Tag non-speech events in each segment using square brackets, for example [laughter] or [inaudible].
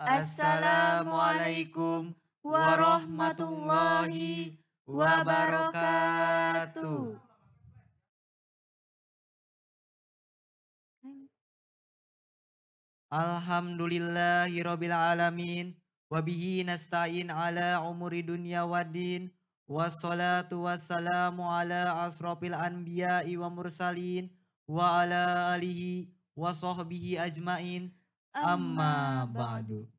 Assalamualaikum warahmatullahi wabarakatuh. Alhamdulillahirabbil rabbil alamin wabihi nasta'in ala umuri dunya waddin wassalatu wassalamu ala asrofil anbiya'i wa mursalin wa ala alihi wa sahbihi ajmain Amma ba'du.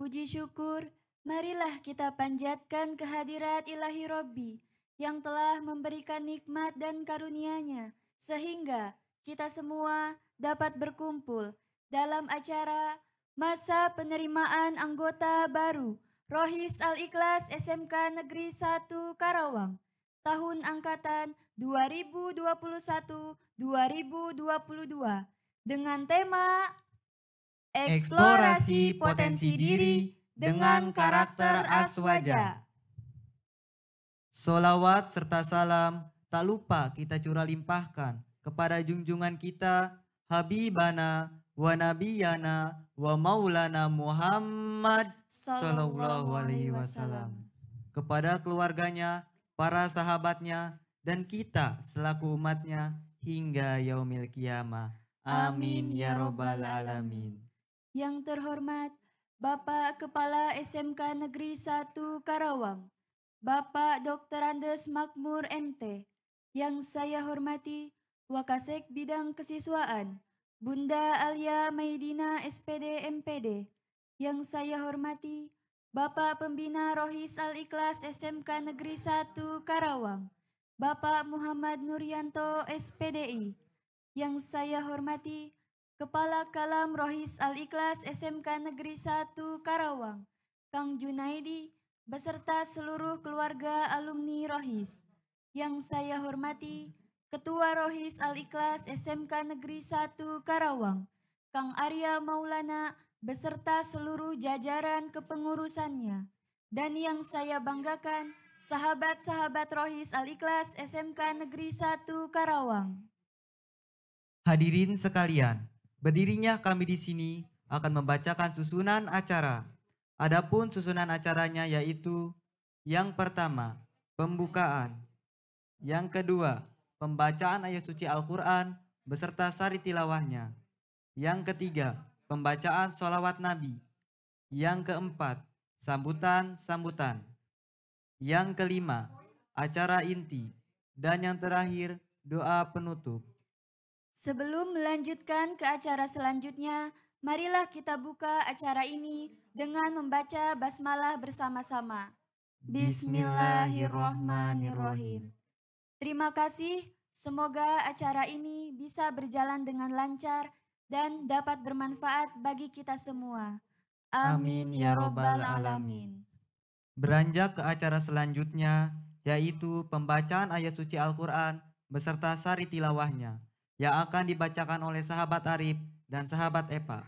Puji syukur, marilah kita panjatkan kehadirat ilahi Robbi yang telah memberikan nikmat dan karunia-Nya sehingga kita semua dapat berkumpul dalam acara masa penerimaan anggota baru Rohis Al-Ikhlas SMK Negeri 1 Karawang tahun angkatan 2021-2022 dengan tema Eksplorasi potensi diri dengan karakter aswaja. Solawat serta salam tak lupa kita curah limpahkan kepada junjungan kita Habibana wa Nabiyana wa Maulana Muhammad Sallallahu Alaihi Wasallam. Kepada keluarganya, para sahabatnya, dan kita selaku umatnya hingga yaumil kiamah. Amin ya robbal alamin. Yang terhormat Bapak Kepala SMK Negeri 1 Karawang, Bapak Dr. Andes Makmur MT, yang saya hormati Wakasek Bidang Kesiswaan, Bunda Alia Maidina SPD MPD, yang saya hormati Bapak Pembina Rohis Al-Ikhlas SMK Negeri 1 Karawang, Bapak Muhammad Nuryanto SPDI, yang saya hormati Kepala Kalam Rohis Al-Ikhlas SMK Negeri 1 Karawang, Kang Junaidi, beserta seluruh keluarga alumni Rohis. Yang saya hormati, Ketua Rohis Al-Ikhlas SMK Negeri 1 Karawang, Kang Arya Maulana, beserta seluruh jajaran kepengurusannya. Dan yang saya banggakan, sahabat-sahabat Rohis Al-Ikhlas SMK Negeri 1 Karawang. Hadirin sekalian, Berdirinya kami di sini akan membacakan susunan acara. Adapun susunan acaranya yaitu yang pertama, pembukaan. Yang kedua, pembacaan ayat suci Al-Quran beserta sari tilawahnya. Yang ketiga, pembacaan sholawat Nabi. Yang keempat, sambutan-sambutan. Yang kelima, acara inti. Dan yang terakhir, doa penutup. Sebelum melanjutkan ke acara selanjutnya, marilah kita buka acara ini dengan membaca basmalah bersama-sama. Bismillahirrahmanirrahim. Terima kasih, semoga acara ini bisa berjalan dengan lancar dan dapat bermanfaat bagi kita semua. Amin ya robbal alamin. Beranjak ke acara selanjutnya, yaitu pembacaan ayat suci Al-Quran beserta sari tilawahnya yang akan dibacakan oleh sahabat Arif dan sahabat Epa.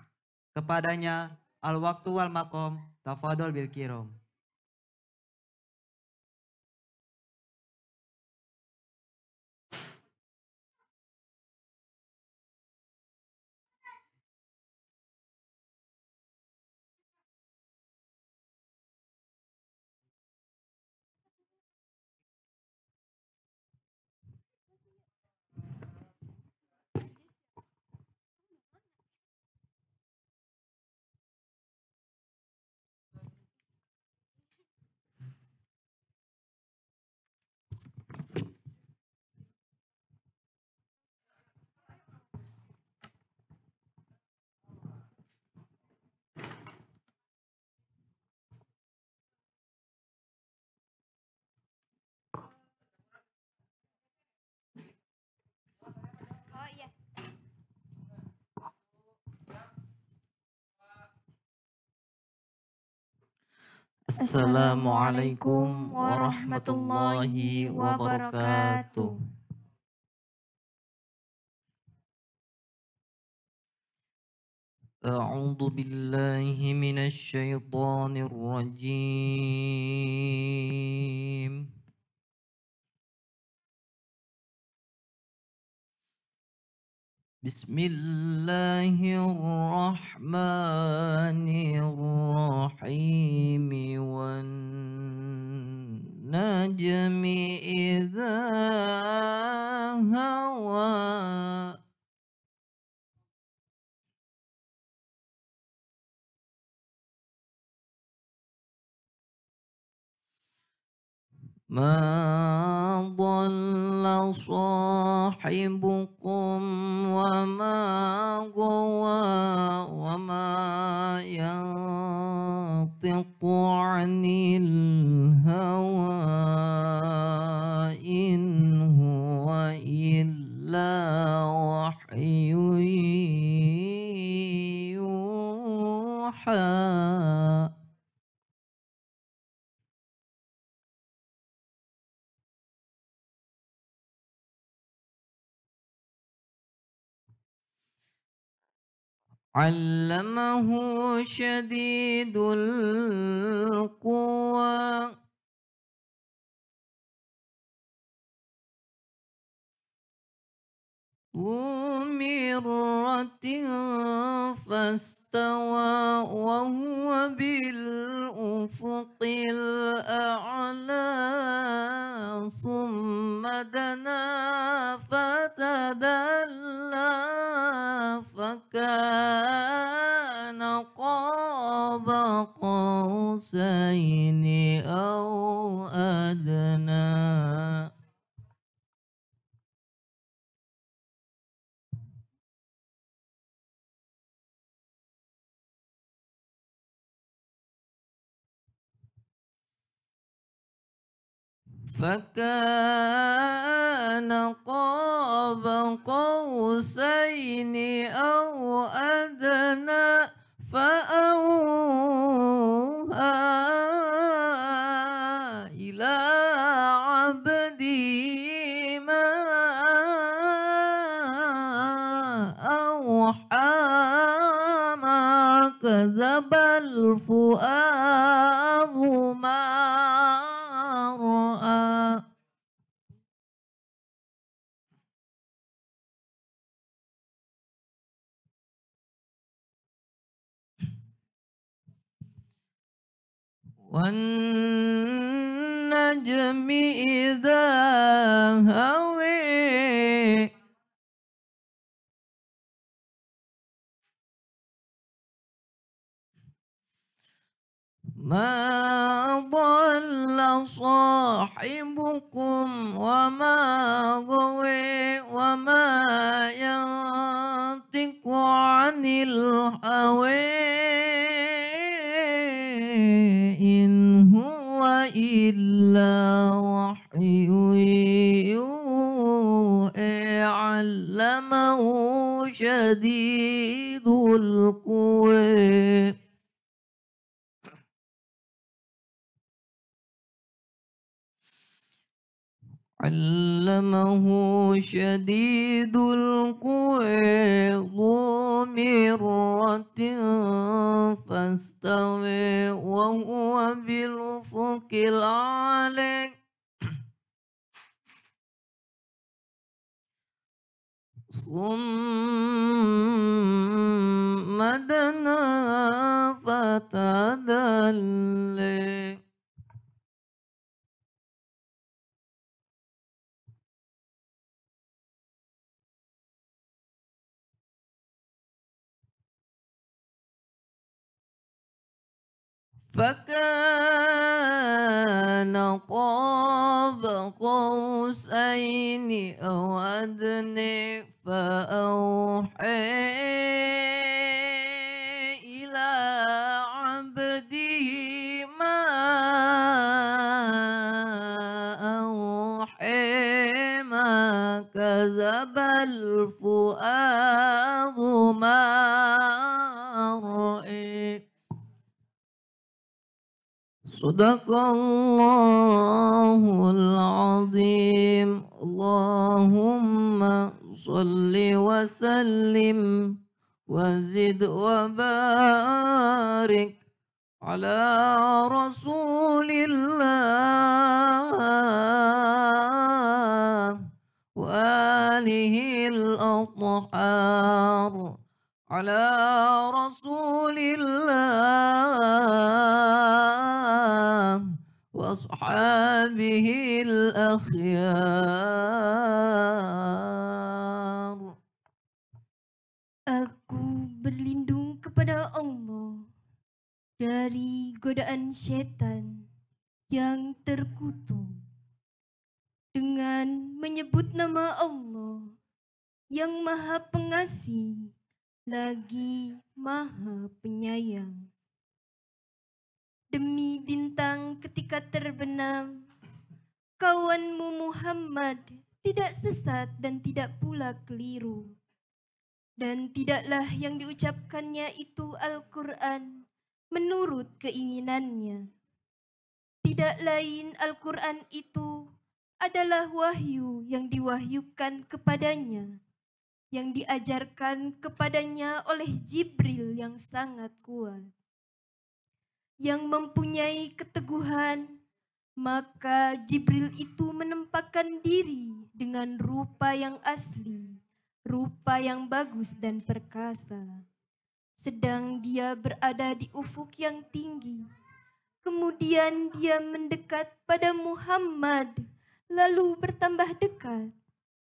Kepadanya al-waktu wal makom tafadol bil kirom. Assalamualaikum warahmatullahi wabarakatuh. أعوذ بالله من الشيطان بسم الله الرحمن الرحيم والنجم إذا هوى ما ضل صاحبكم وما غوى وما ينطق عن الهوى إن هو إلا وحي يوحى علمه شديد القوى مرة فاستوى وهو بالأفق الأعلى ثم دنا فتدلى فكان قاب قوسين أو أدنى فكان قاب قوسين أو أدنى فأوهى إلى عبدي ما أوحى ما كذب الفؤاد والنجم إذا هوي ما ضل صاحبكم وما غوي وما ينطق عن الهوي إن هو إلا وحي يوحي علمه شديد القوي علمه شديد القوى ذو مرة فاستوى وهو بالأفق العالي ثم دنا فتدلي فكان قاب قوسين أو أدنى فأوحي إلى عبده ما أوحي ما كذب الفؤاد ما أرئي صدق الله العظيم اللهم صل وسلم وزد وبارك على رسول الله وآله الأطهار على رسول الله واصحابه الاخيار Aku berlindung kepada Allah dari godaan syaitan yang terkutuk dengan menyebut nama Allah yang Maha Pengasih lagi maha penyayang. Demi bintang ketika terbenam, kawanmu Muhammad tidak sesat dan tidak pula keliru. Dan tidaklah yang diucapkannya itu Al-Quran menurut keinginannya. Tidak lain Al-Quran itu adalah wahyu yang diwahyukan kepadanya. yang diajarkan kepadanya oleh Jibril yang sangat kuat. Yang mempunyai keteguhan, maka Jibril itu menempatkan diri dengan rupa yang asli, rupa yang bagus dan perkasa. Sedang dia berada di ufuk yang tinggi. Kemudian dia mendekat pada Muhammad, lalu bertambah dekat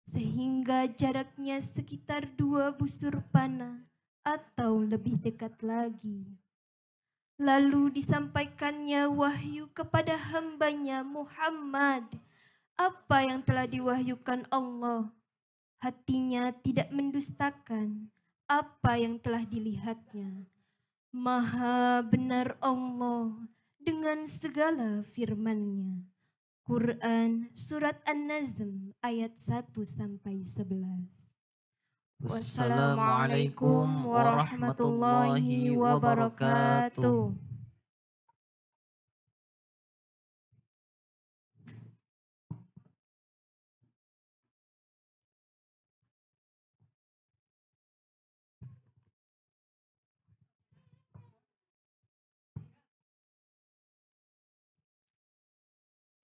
sehingga jaraknya sekitar dua busur panah atau lebih dekat lagi. Lalu disampaikannya wahyu kepada hambanya Muhammad, apa yang telah diwahyukan Allah. Hatinya tidak mendustakan apa yang telah dilihatnya. Maha benar Allah dengan segala firman-Nya. Quran Surat An-Nazm ayat 1 sampai 11. Wassalamualaikum warahmatullahi wabarakatuh.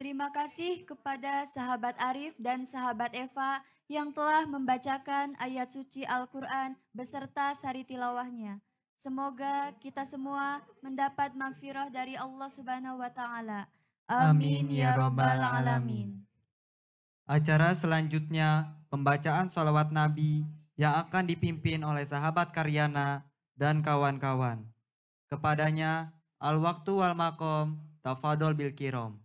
Terima kasih kepada sahabat Arif dan sahabat Eva yang telah membacakan ayat suci Al-Quran beserta sari tilawahnya. Semoga kita semua mendapat magfirah dari Allah Subhanahu wa Ta'ala. Amin ya Rabbal Alamin. Acara selanjutnya, pembacaan salawat Nabi yang akan dipimpin oleh sahabat Karyana dan kawan-kawan. Kepadanya, Al-Waktu wal Makom, Tafadol bil Kirom.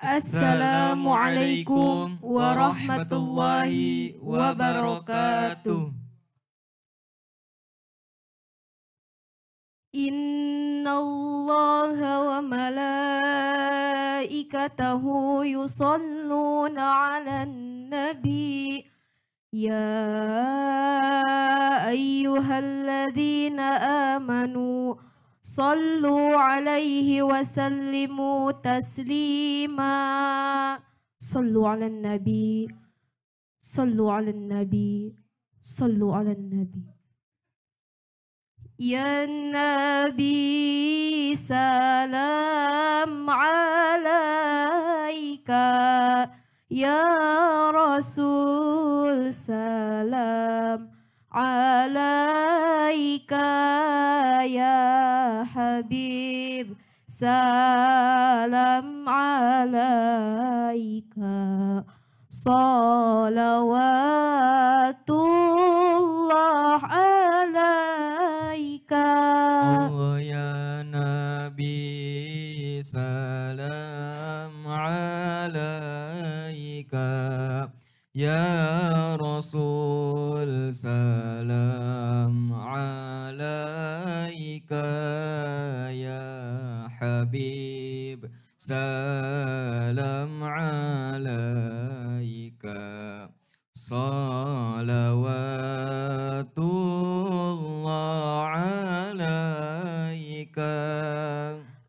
Assalamualaikum warahmatullahi wabarakatuh. Inna Allah wa malaikatahu yusalluna ala nabi Ya ayyuhalladzina amanu صلوا عليه وسلموا تسليما صلوا على النبي صلوا على النبي صلوا على النبي يا النبي سلام عليك يا رسول سلام عليك يا حبيب سلام عليك صلوات الله عليك الله يا يا رسول سلام عليك يا حبيب سلام عليك صلوات الله عليك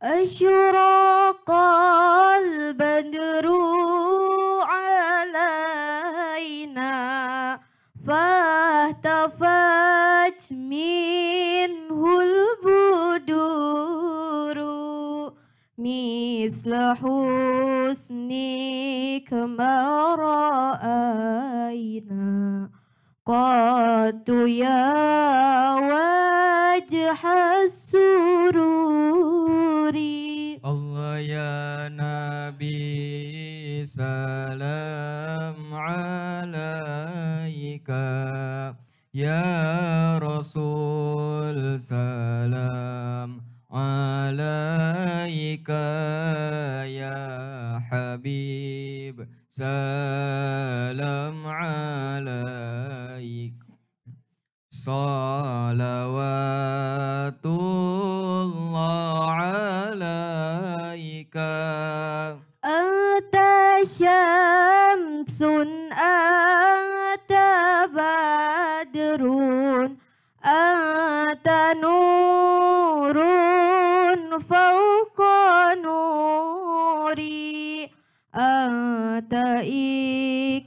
أشرف Min buduru mislahus husni kama ra'ayna ya wajhana يا رسول سلام عليك يا حبيب سلام عليك صلوات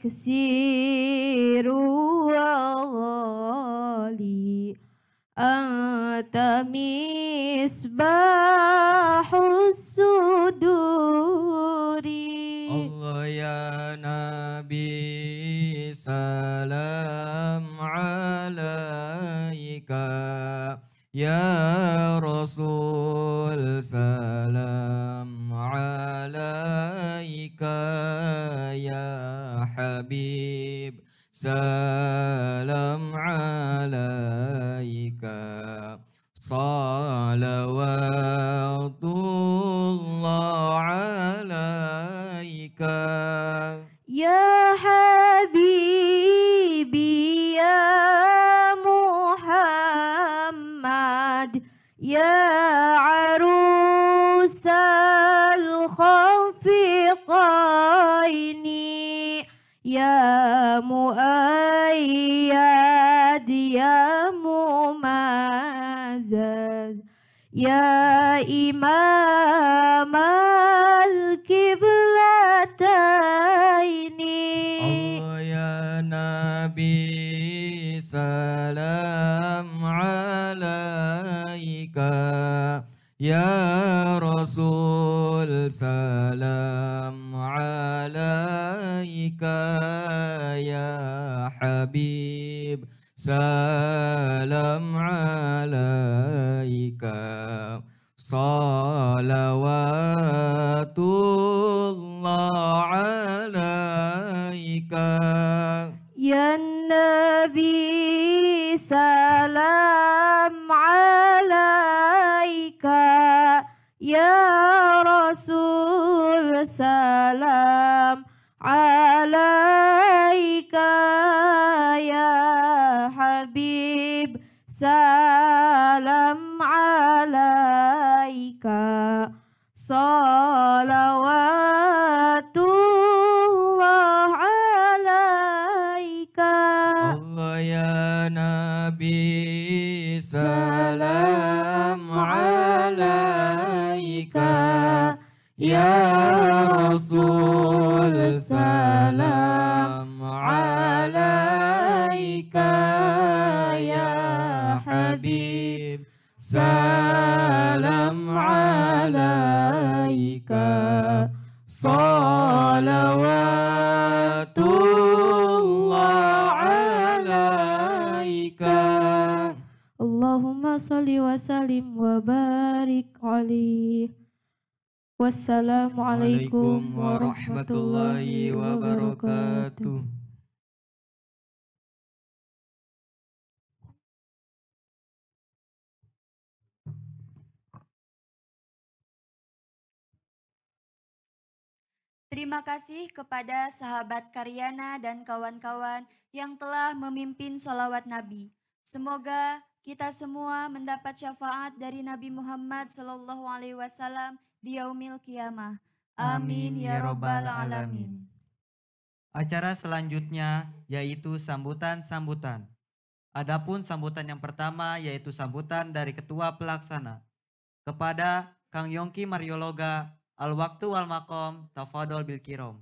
تكسير وغالي أنت مصباح السدور الله يا نبي سلام عليك يا رسول سلام حبيب سلام عليك صلى مؤيد يا ممازز يا إمام الكبلتين الله يا نبي سلام عليك يا رسول سلام عليك sa Assalamualaikum warahmatullahi wabarakatuh. Terima kasih kepada sahabat Karyana dan kawan-kawan yang telah memimpin solawat Nabi. Semoga kita semua mendapat syafaat dari Nabi Muhammad SAW Alaihi Wasallam di yaumil kiamah. Amin ya robbal alamin. Acara selanjutnya yaitu sambutan-sambutan. Adapun sambutan yang pertama yaitu sambutan dari Ketua Pelaksana kepada Kang Yongki Mariologa Al Waktu al Makom Tafadol Bilkirom.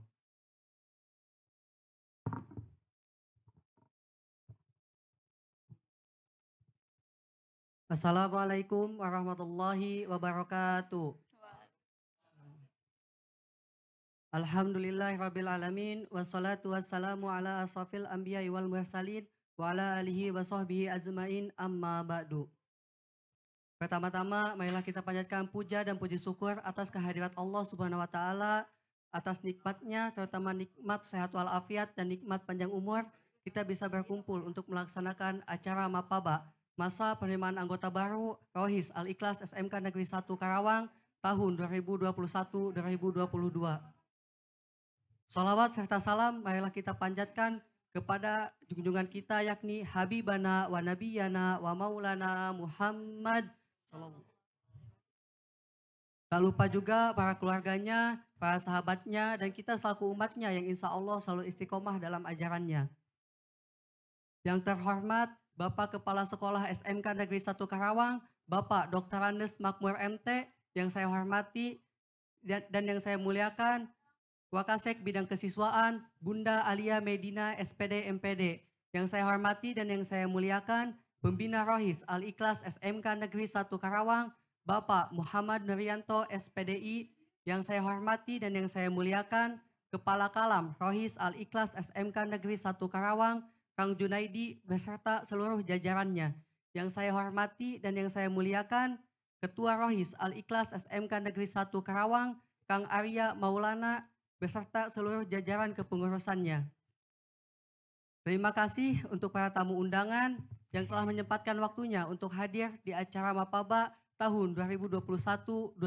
Assalamualaikum warahmatullahi wabarakatuh. Alhamdulillah rabbil alamin wassalatu wassalamu ala asafil anbiya wal mursalin wa ala alihi wa sahbihi azmain amma ba'du. Pertama-tama marilah kita panjatkan puja dan puji syukur atas kehadirat Allah Subhanahu wa taala atas nikmatnya terutama nikmat sehat walafiat dan nikmat panjang umur kita bisa berkumpul untuk melaksanakan acara Mapaba masa penerimaan anggota baru Rohis Al-Ikhlas SMK Negeri 1 Karawang tahun 2021-2022. Salawat serta salam marilah kita panjatkan kepada junjungan kita yakni Habibana wa Nabiyana wa Maulana Muhammad Salam. Tak lupa juga para keluarganya, para sahabatnya, dan kita selaku umatnya yang insya Allah selalu istiqomah dalam ajarannya. Yang terhormat, Bapak Kepala Sekolah SMK Negeri 1 Karawang, Bapak Dr. Andes Makmur MT, yang saya hormati dan yang saya muliakan, Wakasek Bidang Kesiswaan, Bunda Alia Medina SPD MPD. Yang saya hormati dan yang saya muliakan, Pembina Rohis Al-Ikhlas SMK Negeri 1 Karawang, Bapak Muhammad Nuryanto SPDI. Yang saya hormati dan yang saya muliakan, Kepala Kalam Rohis Al-Ikhlas SMK Negeri 1 Karawang, Kang Junaidi beserta seluruh jajarannya. Yang saya hormati dan yang saya muliakan, Ketua Rohis Al-Ikhlas SMK Negeri 1 Karawang, Kang Arya Maulana beserta seluruh jajaran kepengurusannya. Terima kasih untuk para tamu undangan yang telah menyempatkan waktunya untuk hadir di acara Mapaba tahun 2021-2022.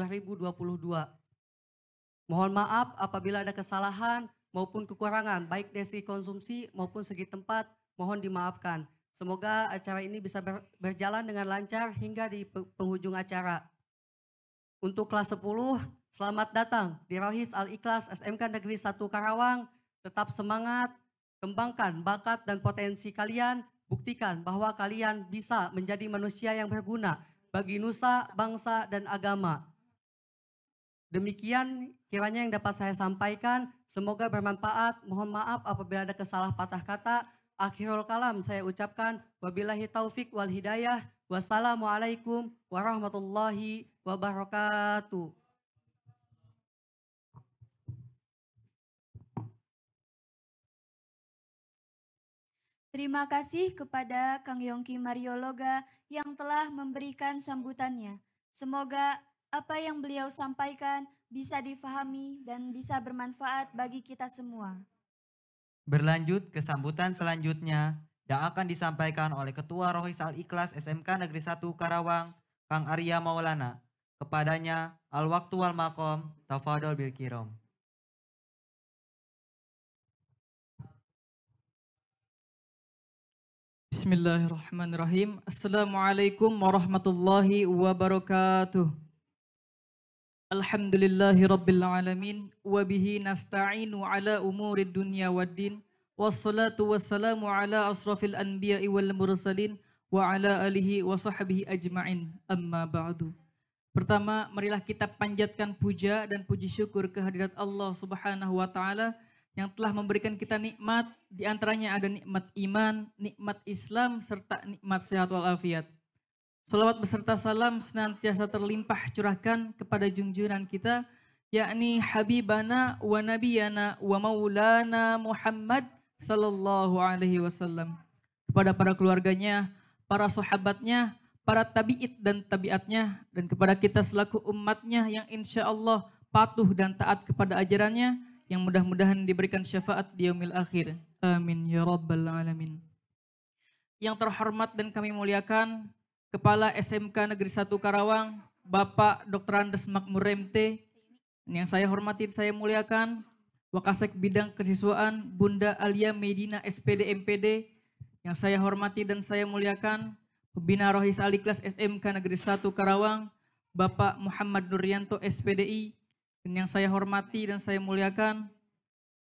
Mohon maaf apabila ada kesalahan maupun kekurangan baik dari segi konsumsi maupun segi tempat, mohon dimaafkan. Semoga acara ini bisa berjalan dengan lancar hingga di penghujung acara. Untuk kelas 10, Selamat datang di Rohis Al-Ikhlas SMK Negeri 1 Karawang. Tetap semangat, kembangkan bakat dan potensi kalian. Buktikan bahwa kalian bisa menjadi manusia yang berguna bagi nusa, bangsa, dan agama. Demikian kiranya yang dapat saya sampaikan. Semoga bermanfaat. Mohon maaf apabila ada kesalah patah kata. Akhirul kalam saya ucapkan. Wabillahi taufik wal hidayah. Wassalamualaikum warahmatullahi wabarakatuh. Terima kasih kepada Kang Yongki Mariologa yang telah memberikan sambutannya. Semoga apa yang beliau sampaikan bisa difahami dan bisa bermanfaat bagi kita semua. Berlanjut ke sambutan selanjutnya yang akan disampaikan oleh Ketua Rohis Al-Ikhlas SMK Negeri 1 Karawang, Kang Arya Maulana. Kepadanya, Al-Waktu Wal Makom, Tafadol Bilkirom. Bismillahirrahmanirrahim. Assalamualaikum warahmatullahi wabarakatuh. Alhamdulillahi rabbil alamin. Wabihi nasta'inu ala umuri dunya waddin. Wassalatu wassalamu ala asrafil anbiya'i wal mursalin. Wa ala alihi wa sahbihi ajma'in. Amma ba'du. Pertama, marilah kita panjatkan puja dan puji syukur kehadirat Allah subhanahu wa ta'ala. yang telah memberikan kita nikmat, di antaranya ada nikmat iman, nikmat Islam, serta nikmat sehat walafiat. Salawat beserta salam senantiasa terlimpah curahkan kepada junjungan kita, yakni Habibana wa Nabiyana wa Maulana Muhammad Sallallahu Alaihi Wasallam. Kepada para keluarganya, para sahabatnya, para tabi'it dan tabiatnya, dan kepada kita selaku umatnya yang insya Allah patuh dan taat kepada ajarannya, yang mudah-mudahan diberikan syafaat di yaumil akhir. Amin ya rabbal alamin. Yang terhormat dan kami muliakan Kepala SMK Negeri 1 Karawang, Bapak Dr. Andes Makmur MT, yang saya hormati dan saya muliakan, Wakasek Bidang Kesiswaan Bunda Alia Medina SPD MPD, yang saya hormati dan saya muliakan, Pembina Rohis aliklas SMK Negeri 1 Karawang, Bapak Muhammad Nuryanto SPDI, dan yang saya hormati dan saya muliakan,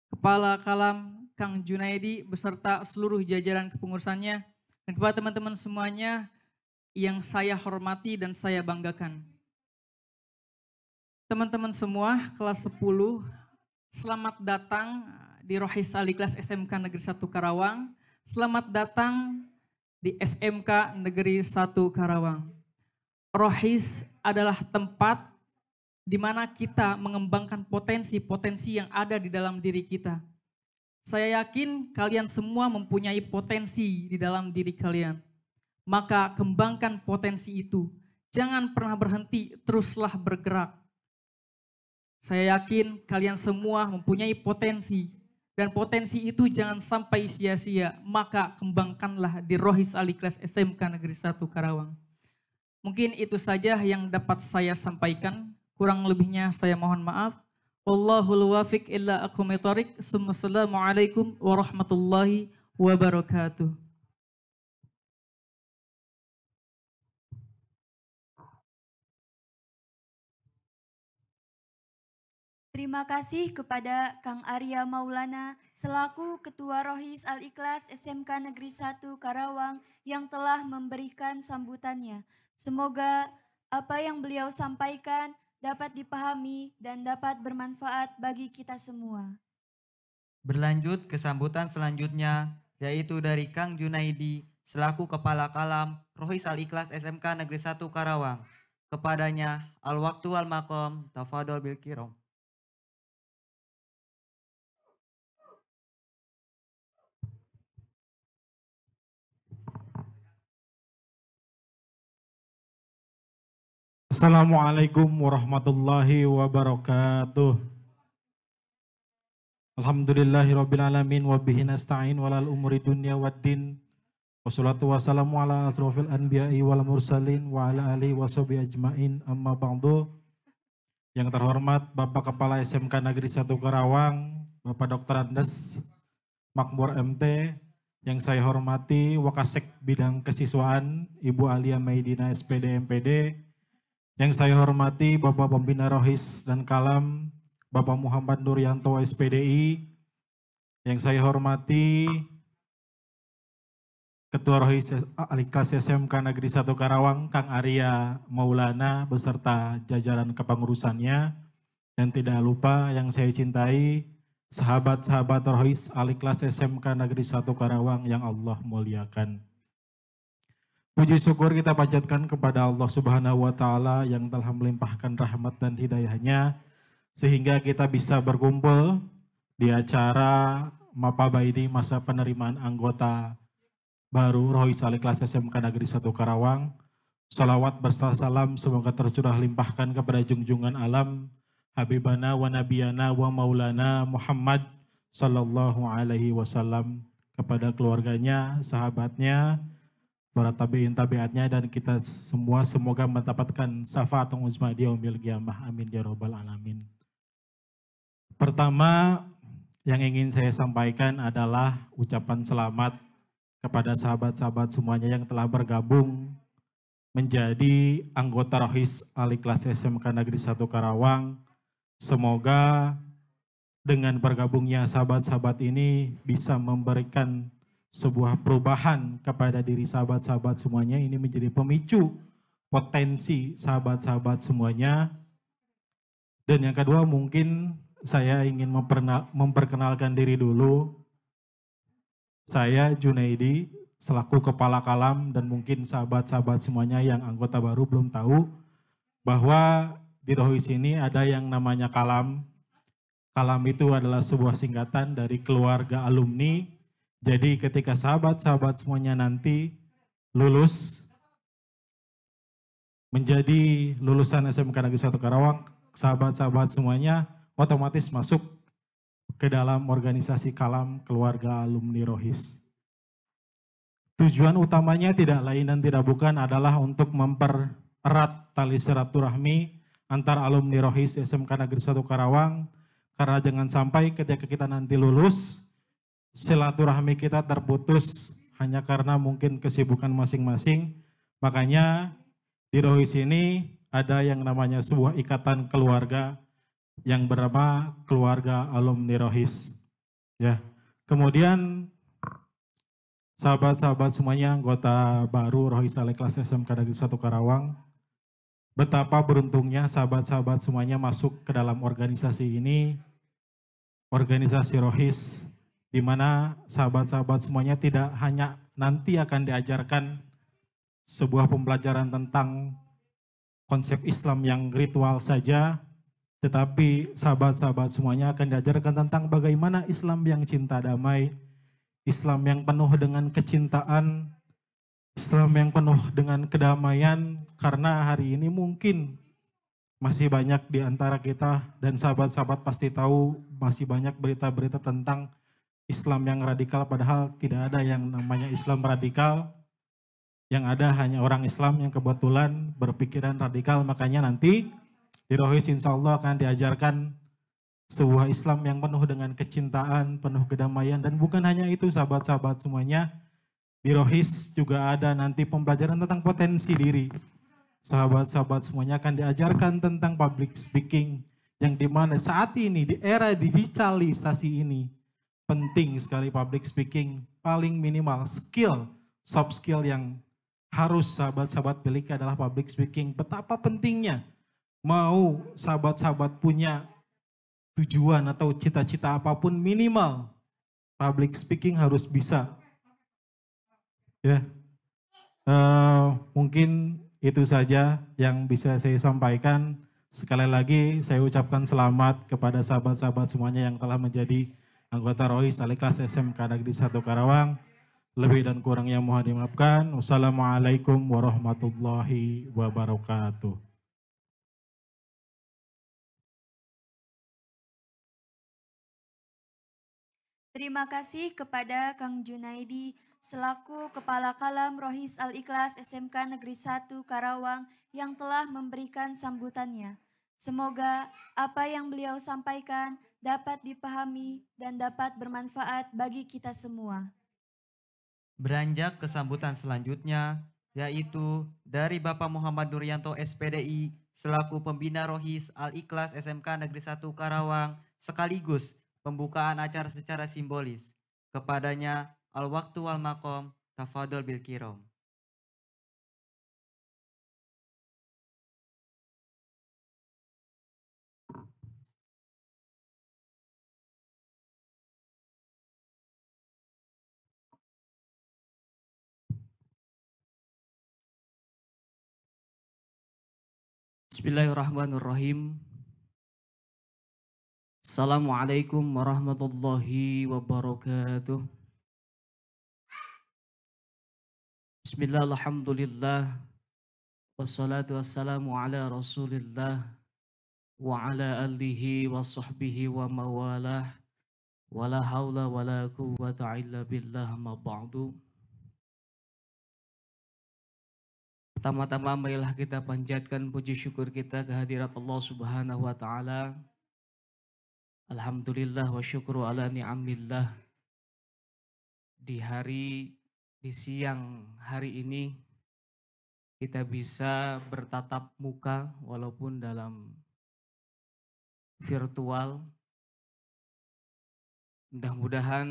Kepala Kalam Kang Junaidi beserta seluruh jajaran kepengurusannya, dan kepada teman-teman semuanya yang saya hormati dan saya banggakan. Teman-teman semua, kelas 10, selamat datang di Rohis Ali Kelas SMK Negeri 1 Karawang. Selamat datang di SMK Negeri 1 Karawang. Rohis adalah tempat di mana kita mengembangkan potensi-potensi yang ada di dalam diri kita. Saya yakin kalian semua mempunyai potensi di dalam diri kalian. Maka kembangkan potensi itu. Jangan pernah berhenti, teruslah bergerak. Saya yakin kalian semua mempunyai potensi dan potensi itu jangan sampai sia-sia. Maka kembangkanlah di Rohis Aliklas SMK Negeri 1 Karawang. Mungkin itu saja yang dapat saya sampaikan. Kurang lebihnya saya mohon maaf. Wallahul wafiq illa akum tarik. Assalamualaikum warahmatullahi wabarakatuh. Terima kasih kepada Kang Arya Maulana selaku Ketua Rohis Al-Ikhlas SMK Negeri 1 Karawang yang telah memberikan sambutannya. Semoga apa yang beliau sampaikan dapat dipahami dan dapat bermanfaat bagi kita semua. Berlanjut ke sambutan selanjutnya, yaitu dari Kang Junaidi selaku Kepala Kalam Rohis Al-Ikhlas SMK Negeri 1 Karawang. Kepadanya, Al-Waktu Al-Makom, Tafadol Bilkirom. Assalamualaikum warahmatullahi wabarakatuh. Alhamdulillahi rabbil alamin wa bihi nasta'in walal umuri dunya waddin. Wassalatu wassalamu ala asrofil anbiya'i wal mursalin wa ala alihi wa ajmain amma ba'du. Yang terhormat Bapak Kepala SMK Negeri 1 Karawang, Bapak Dr. Andes Makmur MT, yang saya hormati Wakasek Bidang Kesiswaan, Ibu Alia Maidina SPD MPD, yang saya hormati Bapak Pembina Rohis dan Kalam, Bapak Muhammad Nuryanto SPDI, yang saya hormati Ketua Rohis Alikas SMK Negeri 1 Karawang, Kang Arya Maulana, beserta jajaran kepengurusannya, dan tidak lupa yang saya cintai, sahabat-sahabat Rohis Aliklas SMK Negeri 1 Karawang yang Allah muliakan. Puji syukur kita panjatkan kepada Allah Subhanahu wa taala yang telah melimpahkan rahmat dan hidayahnya sehingga kita bisa berkumpul di acara Mapaba ini masa penerimaan anggota baru Rohi Saleh kelas SMK Negeri 1 Karawang. Salawat bersalah salam semoga tercurah limpahkan kepada junjungan alam Habibana wa Nabiyana wa Maulana Muhammad sallallahu alaihi wasallam kepada keluarganya, sahabatnya, para tabiin tabiatnya dan kita semua semoga mendapatkan syafaat uzma dia umil giamah amin ya robbal alamin. Pertama yang ingin saya sampaikan adalah ucapan selamat kepada sahabat-sahabat semuanya yang telah bergabung menjadi anggota Rohis Aliklas SMK Negeri 1 Karawang. Semoga dengan bergabungnya sahabat-sahabat ini bisa memberikan sebuah perubahan kepada diri sahabat-sahabat semuanya ini menjadi pemicu potensi sahabat-sahabat semuanya. Dan yang kedua mungkin saya ingin memperkenalkan diri dulu. Saya Junaidi selaku kepala kalam dan mungkin sahabat-sahabat semuanya yang anggota baru belum tahu bahwa di Rohis ini ada yang namanya kalam. Kalam itu adalah sebuah singkatan dari keluarga alumni jadi ketika sahabat-sahabat semuanya nanti lulus menjadi lulusan SMK Negeri 1 Karawang, sahabat-sahabat semuanya otomatis masuk ke dalam organisasi Kalam Keluarga Alumni Rohis. Tujuan utamanya tidak lain dan tidak bukan adalah untuk mempererat tali silaturahmi antar alumni Rohis SMK Negeri 1 Karawang karena jangan sampai ketika kita nanti lulus silaturahmi kita terputus hanya karena mungkin kesibukan masing-masing. Makanya di Rohis ini ada yang namanya sebuah ikatan keluarga yang bernama keluarga alumni Rohis. Ya. Kemudian sahabat-sahabat semuanya anggota baru Rohis Ale kelas SMK Negeri 1 Karawang. Betapa beruntungnya sahabat-sahabat semuanya masuk ke dalam organisasi ini, organisasi Rohis di mana sahabat-sahabat semuanya tidak hanya nanti akan diajarkan sebuah pembelajaran tentang konsep Islam yang ritual saja, tetapi sahabat-sahabat semuanya akan diajarkan tentang bagaimana Islam yang cinta damai, Islam yang penuh dengan kecintaan, Islam yang penuh dengan kedamaian, karena hari ini mungkin masih banyak di antara kita dan sahabat-sahabat pasti tahu masih banyak berita-berita tentang Islam yang radikal padahal tidak ada yang namanya Islam radikal. Yang ada hanya orang Islam yang kebetulan berpikiran radikal. Makanya nanti di Rohis insya Allah akan diajarkan sebuah Islam yang penuh dengan kecintaan, penuh kedamaian. Dan bukan hanya itu sahabat-sahabat semuanya. Di Rohis juga ada nanti pembelajaran tentang potensi diri. Sahabat-sahabat semuanya akan diajarkan tentang public speaking. Yang dimana saat ini di era digitalisasi ini penting sekali public speaking, paling minimal skill, soft skill yang harus sahabat-sahabat miliki adalah public speaking. Betapa pentingnya mau sahabat-sahabat punya tujuan atau cita-cita apapun minimal public speaking harus bisa. Ya, uh, mungkin itu saja yang bisa saya sampaikan. Sekali lagi saya ucapkan selamat kepada sahabat-sahabat semuanya yang telah menjadi anggota Rohis Alikas SMK Negeri 1 Karawang. Lebih dan kurang yang mohon dimaafkan. Wassalamualaikum warahmatullahi wabarakatuh. Terima kasih kepada Kang Junaidi selaku Kepala Kalam Rohis Al-Ikhlas SMK Negeri 1 Karawang yang telah memberikan sambutannya. Semoga apa yang beliau sampaikan dapat dipahami dan dapat bermanfaat bagi kita semua. Beranjak ke sambutan selanjutnya, yaitu dari Bapak Muhammad Nuryanto SPDI selaku Pembina Rohis Al-Ikhlas SMK Negeri 1 Karawang sekaligus pembukaan acara secara simbolis. Kepadanya Al-Waktu Wal Makom Tafadol Bil Kirom. Bismillahirrahmanirrahim. Assalamualaikum warahmatullahi wabarakatuh. Bismillah, alhamdulillah. Wassalatu wassalamu ala rasulillah wa ala alihi wa sahbihi wa mawalah. Wala hawla wala quwwata illa billah ma ba'du. Pertama-tama marilah kita panjatkan puji syukur kita kehadirat Allah Subhanahu wa taala. Alhamdulillah wa syukru ala ni'amillah. Di hari di siang hari ini kita bisa bertatap muka walaupun dalam virtual. Mudah-mudahan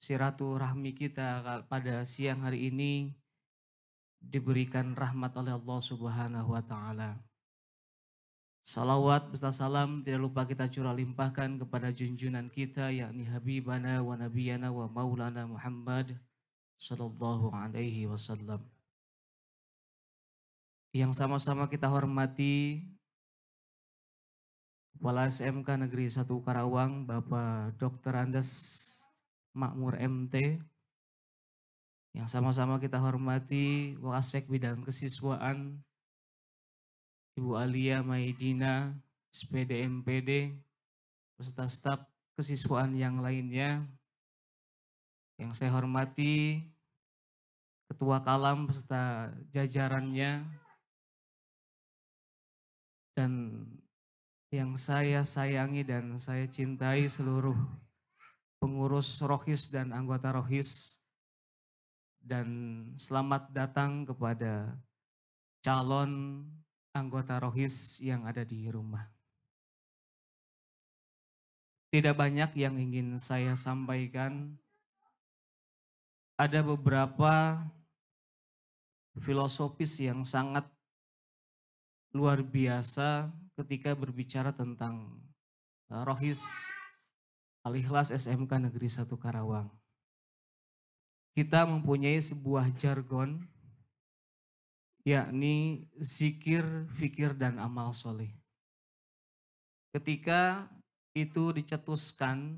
siratu rahmi kita pada siang hari ini diberikan rahmat oleh Allah Subhanahu wa taala. Salawat beserta salam tidak lupa kita curah limpahkan kepada junjunan kita yakni habibana wa nabiyana wa maulana Muhammad sallallahu alaihi wasallam. Yang sama-sama kita hormati Kepala SMK Negeri 1 Karawang Bapak Dr. Andes Makmur MT yang sama-sama kita hormati Wakasek Bidang Kesiswaan, Ibu Alia Maidina, SPDMPD, beserta staf kesiswaan yang lainnya. Yang saya hormati Ketua Kalam beserta jajarannya, dan yang saya sayangi dan saya cintai seluruh pengurus rohis dan anggota rohis dan selamat datang kepada calon anggota rohis yang ada di rumah. Tidak banyak yang ingin saya sampaikan. Ada beberapa filosofis yang sangat luar biasa ketika berbicara tentang eh, rohis Al-Ikhlas SMK Negeri 1 Karawang kita mempunyai sebuah jargon yakni zikir, fikir, dan amal soleh. Ketika itu dicetuskan,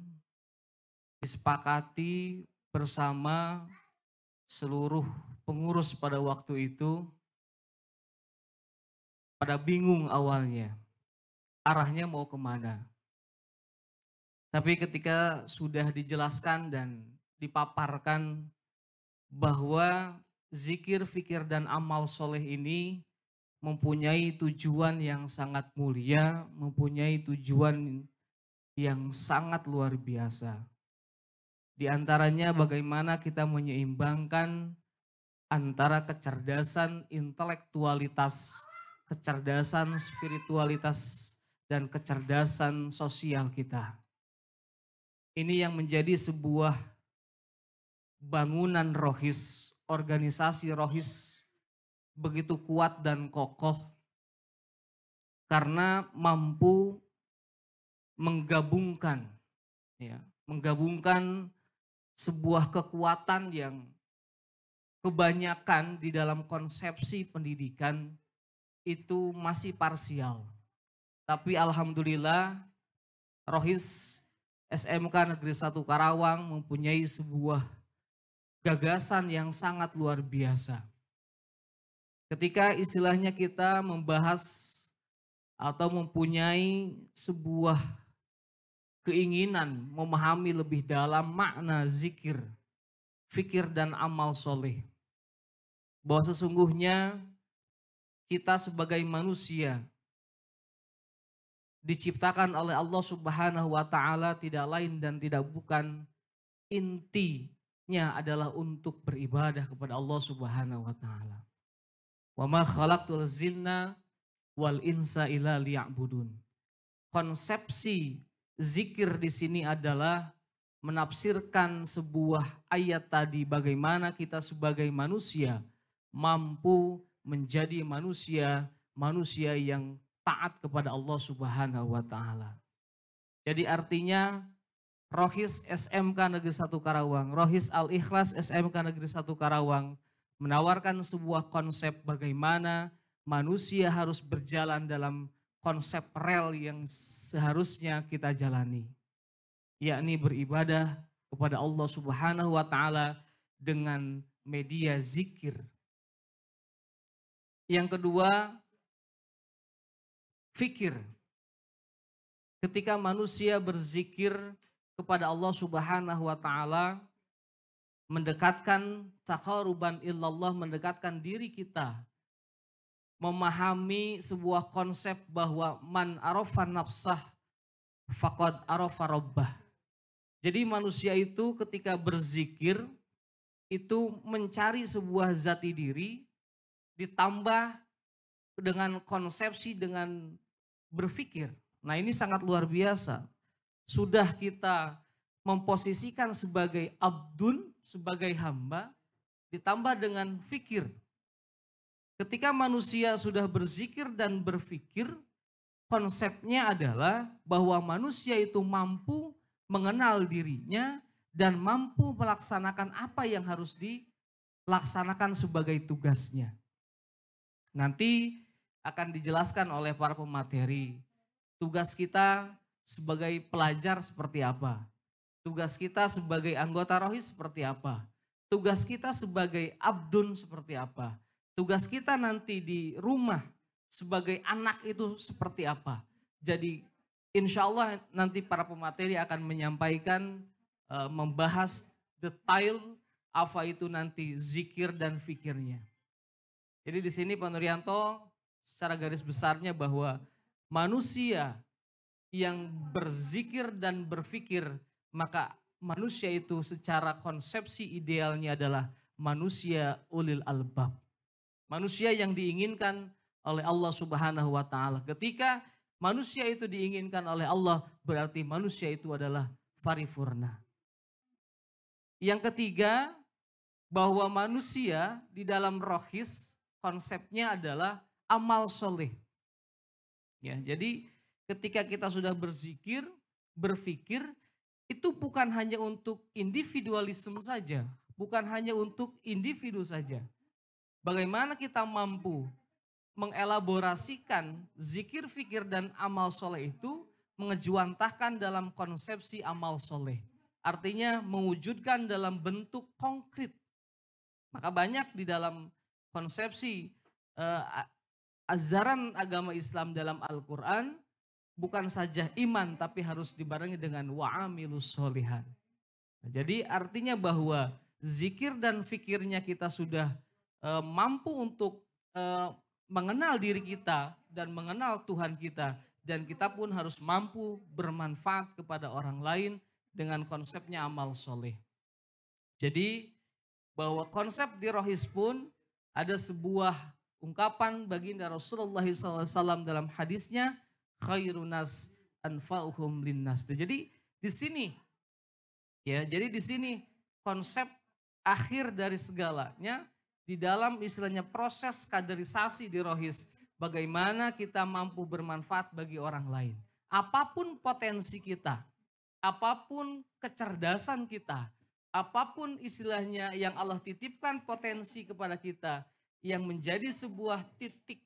disepakati bersama seluruh pengurus pada waktu itu, pada bingung awalnya, arahnya mau kemana. Tapi ketika sudah dijelaskan dan dipaparkan bahwa zikir, fikir, dan amal soleh ini mempunyai tujuan yang sangat mulia, mempunyai tujuan yang sangat luar biasa. Di antaranya bagaimana kita menyeimbangkan antara kecerdasan intelektualitas, kecerdasan spiritualitas, dan kecerdasan sosial kita. Ini yang menjadi sebuah bangunan rohis, organisasi rohis begitu kuat dan kokoh karena mampu menggabungkan ya, menggabungkan sebuah kekuatan yang kebanyakan di dalam konsepsi pendidikan itu masih parsial. Tapi alhamdulillah Rohis SMK Negeri 1 Karawang mempunyai sebuah gagasan yang sangat luar biasa. Ketika istilahnya kita membahas atau mempunyai sebuah keinginan memahami lebih dalam makna zikir, fikir dan amal soleh. Bahwa sesungguhnya kita sebagai manusia diciptakan oleh Allah Subhanahu wa taala tidak lain dan tidak bukan inti niatnya adalah untuk beribadah kepada Allah Subhanahu wa taala. Wa ma khalaqtul zinna wal insa illa liya'budun. Konsepsi zikir di sini adalah menafsirkan sebuah ayat tadi bagaimana kita sebagai manusia mampu menjadi manusia manusia yang taat kepada Allah Subhanahu wa taala. Jadi artinya Rohis SMK Negeri 1 Karawang, Rohis Al-Ikhlas SMK Negeri 1 Karawang menawarkan sebuah konsep bagaimana manusia harus berjalan dalam konsep rel yang seharusnya kita jalani. Yakni beribadah kepada Allah Subhanahu wa taala dengan media zikir. Yang kedua, fikir. Ketika manusia berzikir, kepada Allah Subhanahu wa taala mendekatkan taqaruban illallah mendekatkan diri kita memahami sebuah konsep bahwa man arafa nafsah faqad arafa rabbah. Jadi manusia itu ketika berzikir itu mencari sebuah zati diri ditambah dengan konsepsi dengan berpikir. Nah, ini sangat luar biasa sudah kita memposisikan sebagai abdun, sebagai hamba, ditambah dengan fikir. Ketika manusia sudah berzikir dan berfikir, konsepnya adalah bahwa manusia itu mampu mengenal dirinya dan mampu melaksanakan apa yang harus dilaksanakan sebagai tugasnya. Nanti akan dijelaskan oleh para pemateri. Tugas kita sebagai pelajar seperti apa. Tugas kita sebagai anggota rohis seperti apa. Tugas kita sebagai abdun seperti apa. Tugas kita nanti di rumah sebagai anak itu seperti apa. Jadi insya Allah nanti para pemateri akan menyampaikan, e, membahas detail apa itu nanti zikir dan fikirnya. Jadi di sini Pak Nurianto secara garis besarnya bahwa manusia yang berzikir dan berfikir maka manusia itu secara konsepsi idealnya adalah manusia ulil albab. Manusia yang diinginkan oleh Allah Subhanahu wa taala. Ketika manusia itu diinginkan oleh Allah, berarti manusia itu adalah paripurna. Yang ketiga, bahwa manusia di dalam rohis konsepnya adalah amal soleh. Ya, jadi ketika kita sudah berzikir, berfikir itu bukan hanya untuk individualisme saja, bukan hanya untuk individu saja. Bagaimana kita mampu mengelaborasikan zikir, fikir, dan amal soleh itu mengejuantahkan dalam konsepsi amal soleh. Artinya mewujudkan dalam bentuk konkret. Maka banyak di dalam konsepsi uh, azaran agama Islam dalam Al-Quran bukan saja iman tapi harus dibarengi dengan wa'amilus solihan. Nah, jadi artinya bahwa zikir dan fikirnya kita sudah e, mampu untuk e, mengenal diri kita dan mengenal Tuhan kita dan kita pun harus mampu bermanfaat kepada orang lain dengan konsepnya amal soleh. Jadi bahwa konsep dirohis pun ada sebuah ungkapan baginda Rasulullah SAW dalam hadisnya khairunas anfa'uhum linnas. Nah, jadi di sini ya, jadi di sini konsep akhir dari segalanya di dalam istilahnya proses kaderisasi di Rohis bagaimana kita mampu bermanfaat bagi orang lain. Apapun potensi kita, apapun kecerdasan kita, apapun istilahnya yang Allah titipkan potensi kepada kita yang menjadi sebuah titik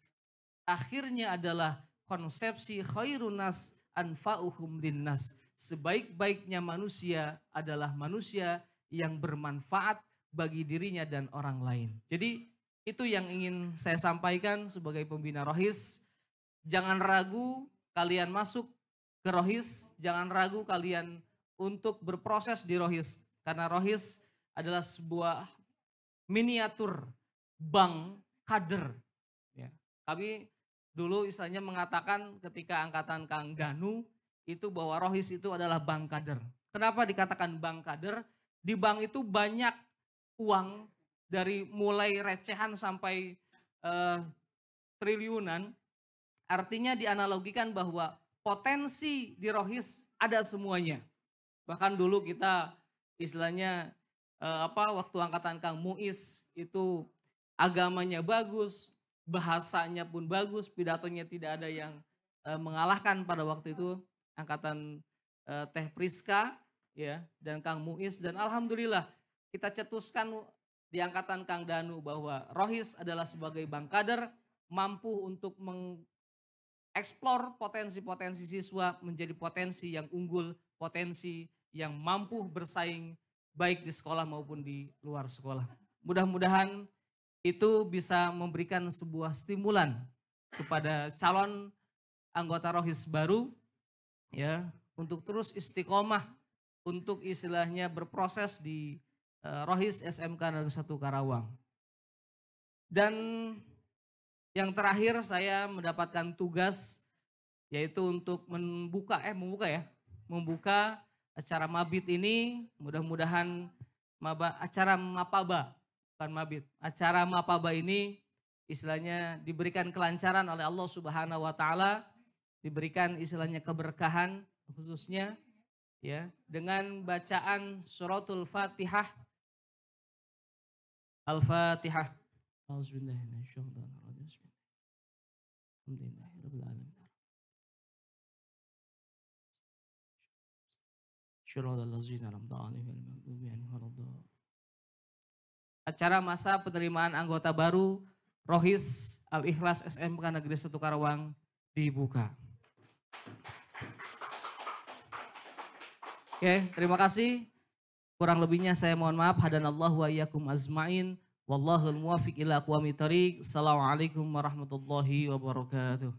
akhirnya adalah konsepsi khairunas anfa'uhum linnas. Sebaik-baiknya manusia adalah manusia yang bermanfaat bagi dirinya dan orang lain. Jadi itu yang ingin saya sampaikan sebagai pembina Rohis. Jangan ragu kalian masuk ke Rohis, jangan ragu kalian untuk berproses di Rohis. Karena Rohis adalah sebuah miniatur bank kader. Ya. Kami dulu istilahnya mengatakan ketika angkatan Kang Ganu itu bahwa Rohis itu adalah bank kader. Kenapa dikatakan bank kader? Di bank itu banyak uang dari mulai recehan sampai eh, triliunan. Artinya dianalogikan bahwa potensi di Rohis ada semuanya. Bahkan dulu kita istilahnya eh, apa waktu angkatan Kang Muiz itu agamanya bagus, bahasanya pun bagus, pidatonya tidak ada yang e, mengalahkan pada waktu itu angkatan e, Teh Priska ya dan Kang Muiz dan alhamdulillah kita cetuskan di angkatan Kang Danu bahwa Rohis adalah sebagai bank kader mampu untuk mengeksplor potensi-potensi siswa menjadi potensi yang unggul, potensi yang mampu bersaing baik di sekolah maupun di luar sekolah. Mudah-mudahan itu bisa memberikan sebuah stimulan kepada calon anggota rohis baru ya untuk terus istiqomah untuk istilahnya berproses di uh, rohis SMK Negeri 1 Karawang. Dan yang terakhir saya mendapatkan tugas yaitu untuk membuka eh membuka ya, membuka acara mabit ini mudah-mudahan maba, acara mapaba bukan mabit. Acara mapaba ini istilahnya diberikan kelancaran oleh Allah Subhanahu wa taala, diberikan istilahnya keberkahan khususnya ya dengan bacaan suratul Fatihah Al-Fatihah. Alhamdulillahirabbil alamin acara masa penerimaan anggota baru Rohis Al-Ikhlas SMK Negeri Satu Karawang dibuka. Oke, okay, terima kasih. Kurang lebihnya saya mohon maaf. Hadanallahu wa iyyakum azmain. Wallahul muwaffiq ila aqwamit thoriq. Assalamualaikum warahmatullahi wabarakatuh.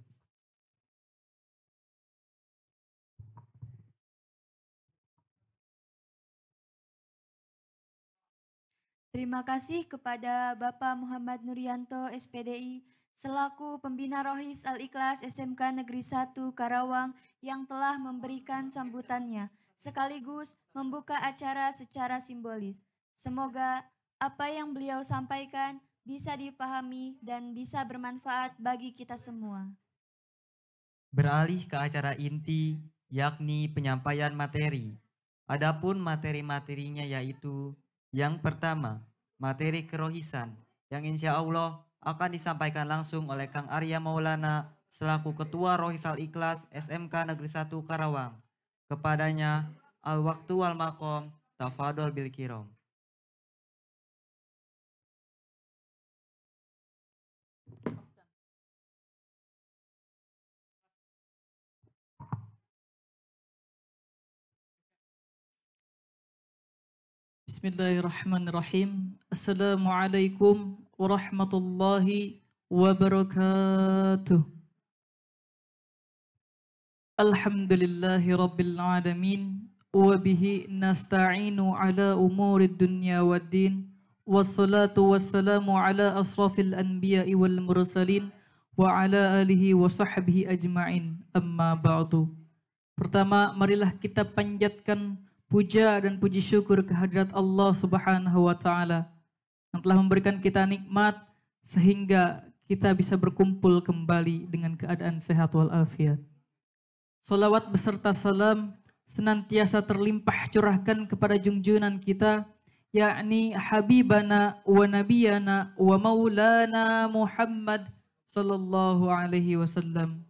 Terima kasih kepada Bapak Muhammad Nurianto SPDI selaku Pembina Rohis Al-Ikhlas SMK Negeri 1 Karawang yang telah memberikan sambutannya sekaligus membuka acara secara simbolis. Semoga apa yang beliau sampaikan bisa dipahami dan bisa bermanfaat bagi kita semua. Beralih ke acara inti, yakni penyampaian materi. Adapun materi-materinya yaitu yang pertama, materi kerohisan yang insya Allah akan disampaikan langsung oleh Kang Arya Maulana selaku Ketua Rohisal Ikhlas SMK Negeri 1 Karawang. Kepadanya, al-waktu wal makom tafadol bil kiram. بسم الله الرحمن الرحيم السلام عليكم ورحمة الله وبركاته الحمد لله رب العالمين وبه نستعين على أمور الدنيا والدين والصلاة والسلام على أصراف الأنبياء والمرسلين وعلى آله وصحبه أجمعين أما بعد Pertama, marilah kita panjatkan puja dan puji syukur kehadirat Allah Subhanahu wa taala yang telah memberikan kita nikmat sehingga kita bisa berkumpul kembali dengan keadaan sehat walafiat. Salawat beserta salam senantiasa terlimpah curahkan kepada junjunan kita yakni habibana wa nabiyana wa maulana Muhammad sallallahu alaihi wasallam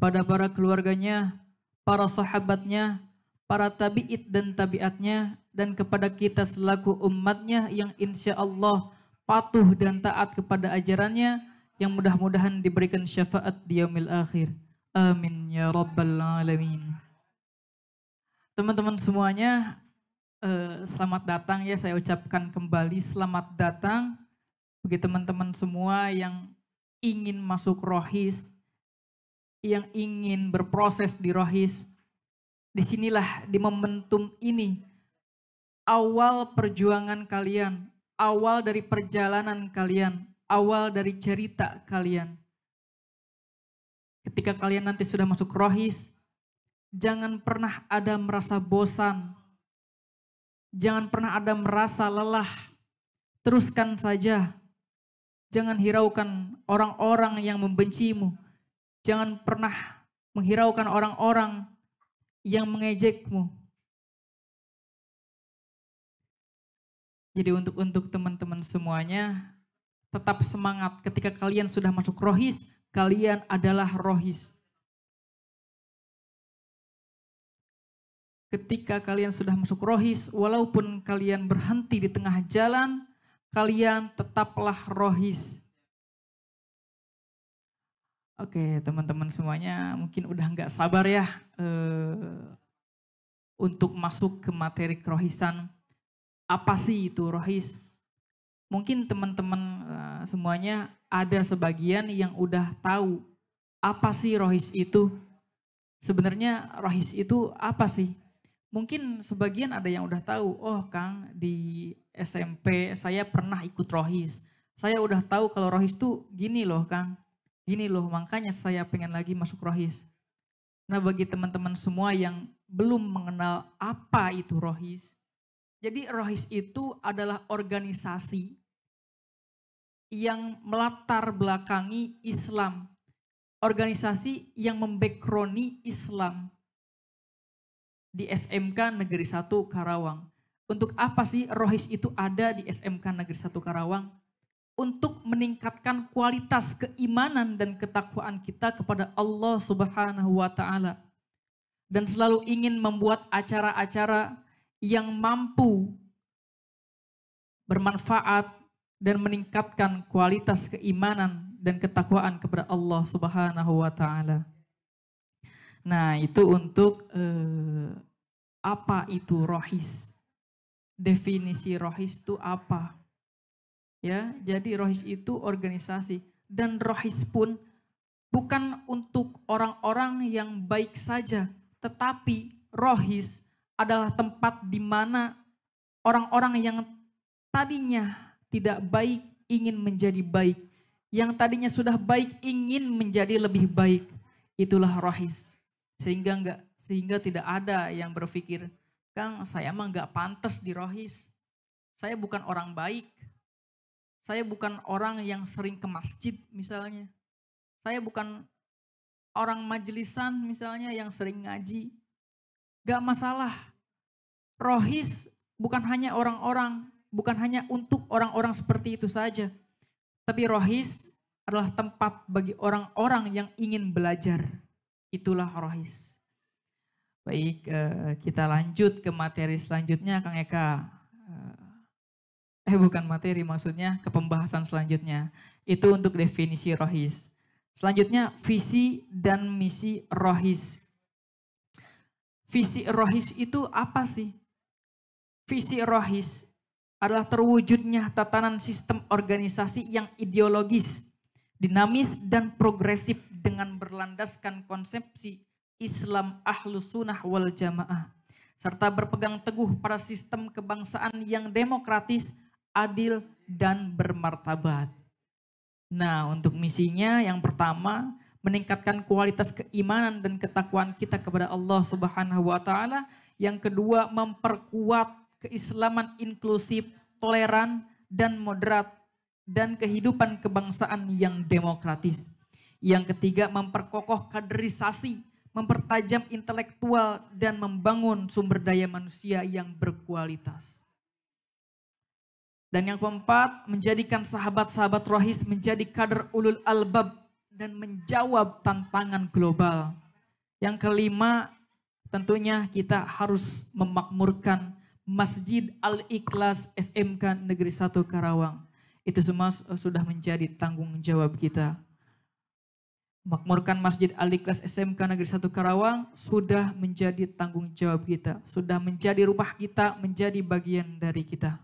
pada para keluarganya, para sahabatnya, para tabi'it dan tabiatnya dan kepada kita selaku umatnya yang insya Allah patuh dan taat kepada ajarannya yang mudah-mudahan diberikan syafaat di yaumil akhir. Amin ya rabbal alamin. Teman-teman semuanya, eh, selamat datang ya saya ucapkan kembali selamat datang bagi teman-teman semua yang ingin masuk rohis, yang ingin berproses di rohis, Disinilah di momentum ini awal perjuangan kalian, awal dari perjalanan kalian, awal dari cerita kalian. Ketika kalian nanti sudah masuk rohis, jangan pernah ada merasa bosan. Jangan pernah ada merasa lelah. Teruskan saja. Jangan hiraukan orang-orang yang membencimu. Jangan pernah menghiraukan orang-orang yang mengejekmu. Jadi untuk untuk teman-teman semuanya tetap semangat ketika kalian sudah masuk rohis, kalian adalah rohis. Ketika kalian sudah masuk rohis, walaupun kalian berhenti di tengah jalan, kalian tetaplah rohis. Oke, teman-teman semuanya mungkin udah nggak sabar ya eh, untuk masuk ke materi kerohisan. Apa sih itu rohis? Mungkin teman-teman uh, semuanya ada sebagian yang udah tahu apa sih rohis itu. Sebenarnya rohis itu apa sih? Mungkin sebagian ada yang udah tahu, oh Kang di SMP saya pernah ikut rohis. Saya udah tahu kalau rohis itu gini loh Kang Gini loh, makanya saya pengen lagi masuk rohis. Nah bagi teman-teman semua yang belum mengenal apa itu rohis, jadi rohis itu adalah organisasi yang melatar belakangi Islam. Organisasi yang membekroni Islam di SMK Negeri 1 Karawang. Untuk apa sih rohis itu ada di SMK Negeri 1 Karawang? untuk meningkatkan kualitas keimanan dan ketakwaan kita kepada Allah Subhanahu wa taala dan selalu ingin membuat acara-acara yang mampu bermanfaat dan meningkatkan kualitas keimanan dan ketakwaan kepada Allah Subhanahu wa taala. Nah, itu untuk eh, apa itu rohis? Definisi rohis itu apa? Ya, jadi rohis itu organisasi dan rohis pun bukan untuk orang-orang yang baik saja, tetapi rohis adalah tempat di mana orang-orang yang tadinya tidak baik ingin menjadi baik, yang tadinya sudah baik ingin menjadi lebih baik. Itulah rohis. Sehingga enggak sehingga tidak ada yang berpikir, Kang, saya mah nggak pantas di rohis. Saya bukan orang baik. Saya bukan orang yang sering ke masjid misalnya. Saya bukan orang majelisan misalnya yang sering ngaji. Gak masalah. Rohis bukan hanya orang-orang, bukan hanya untuk orang-orang seperti itu saja. Tapi rohis adalah tempat bagi orang-orang yang ingin belajar. Itulah rohis. Baik, eh, kita lanjut ke materi selanjutnya Kang Eka. Eh, eh bukan materi maksudnya ke pembahasan selanjutnya. Itu untuk definisi rohis. Selanjutnya visi dan misi rohis. Visi rohis itu apa sih? Visi rohis adalah terwujudnya tatanan sistem organisasi yang ideologis, dinamis dan progresif dengan berlandaskan konsepsi Islam ahlus sunnah wal jamaah serta berpegang teguh pada sistem kebangsaan yang demokratis, adil, dan bermartabat. Nah, untuk misinya yang pertama meningkatkan kualitas keimanan dan ketakwaan kita kepada Allah Subhanahu wa taala, yang kedua memperkuat keislaman inklusif, toleran dan moderat dan kehidupan kebangsaan yang demokratis. Yang ketiga memperkokoh kaderisasi, mempertajam intelektual dan membangun sumber daya manusia yang berkualitas. Dan yang keempat, menjadikan sahabat-sahabat rohis menjadi kader ulul albab dan menjawab tantangan global. Yang kelima, tentunya kita harus memakmurkan Masjid Al-Ikhlas SMK Negeri 1 Karawang. Itu semua sudah menjadi tanggung jawab kita. Makmurkan Masjid Al-Ikhlas SMK Negeri 1 Karawang sudah menjadi tanggung jawab kita. Sudah menjadi rumah kita, menjadi bagian dari kita.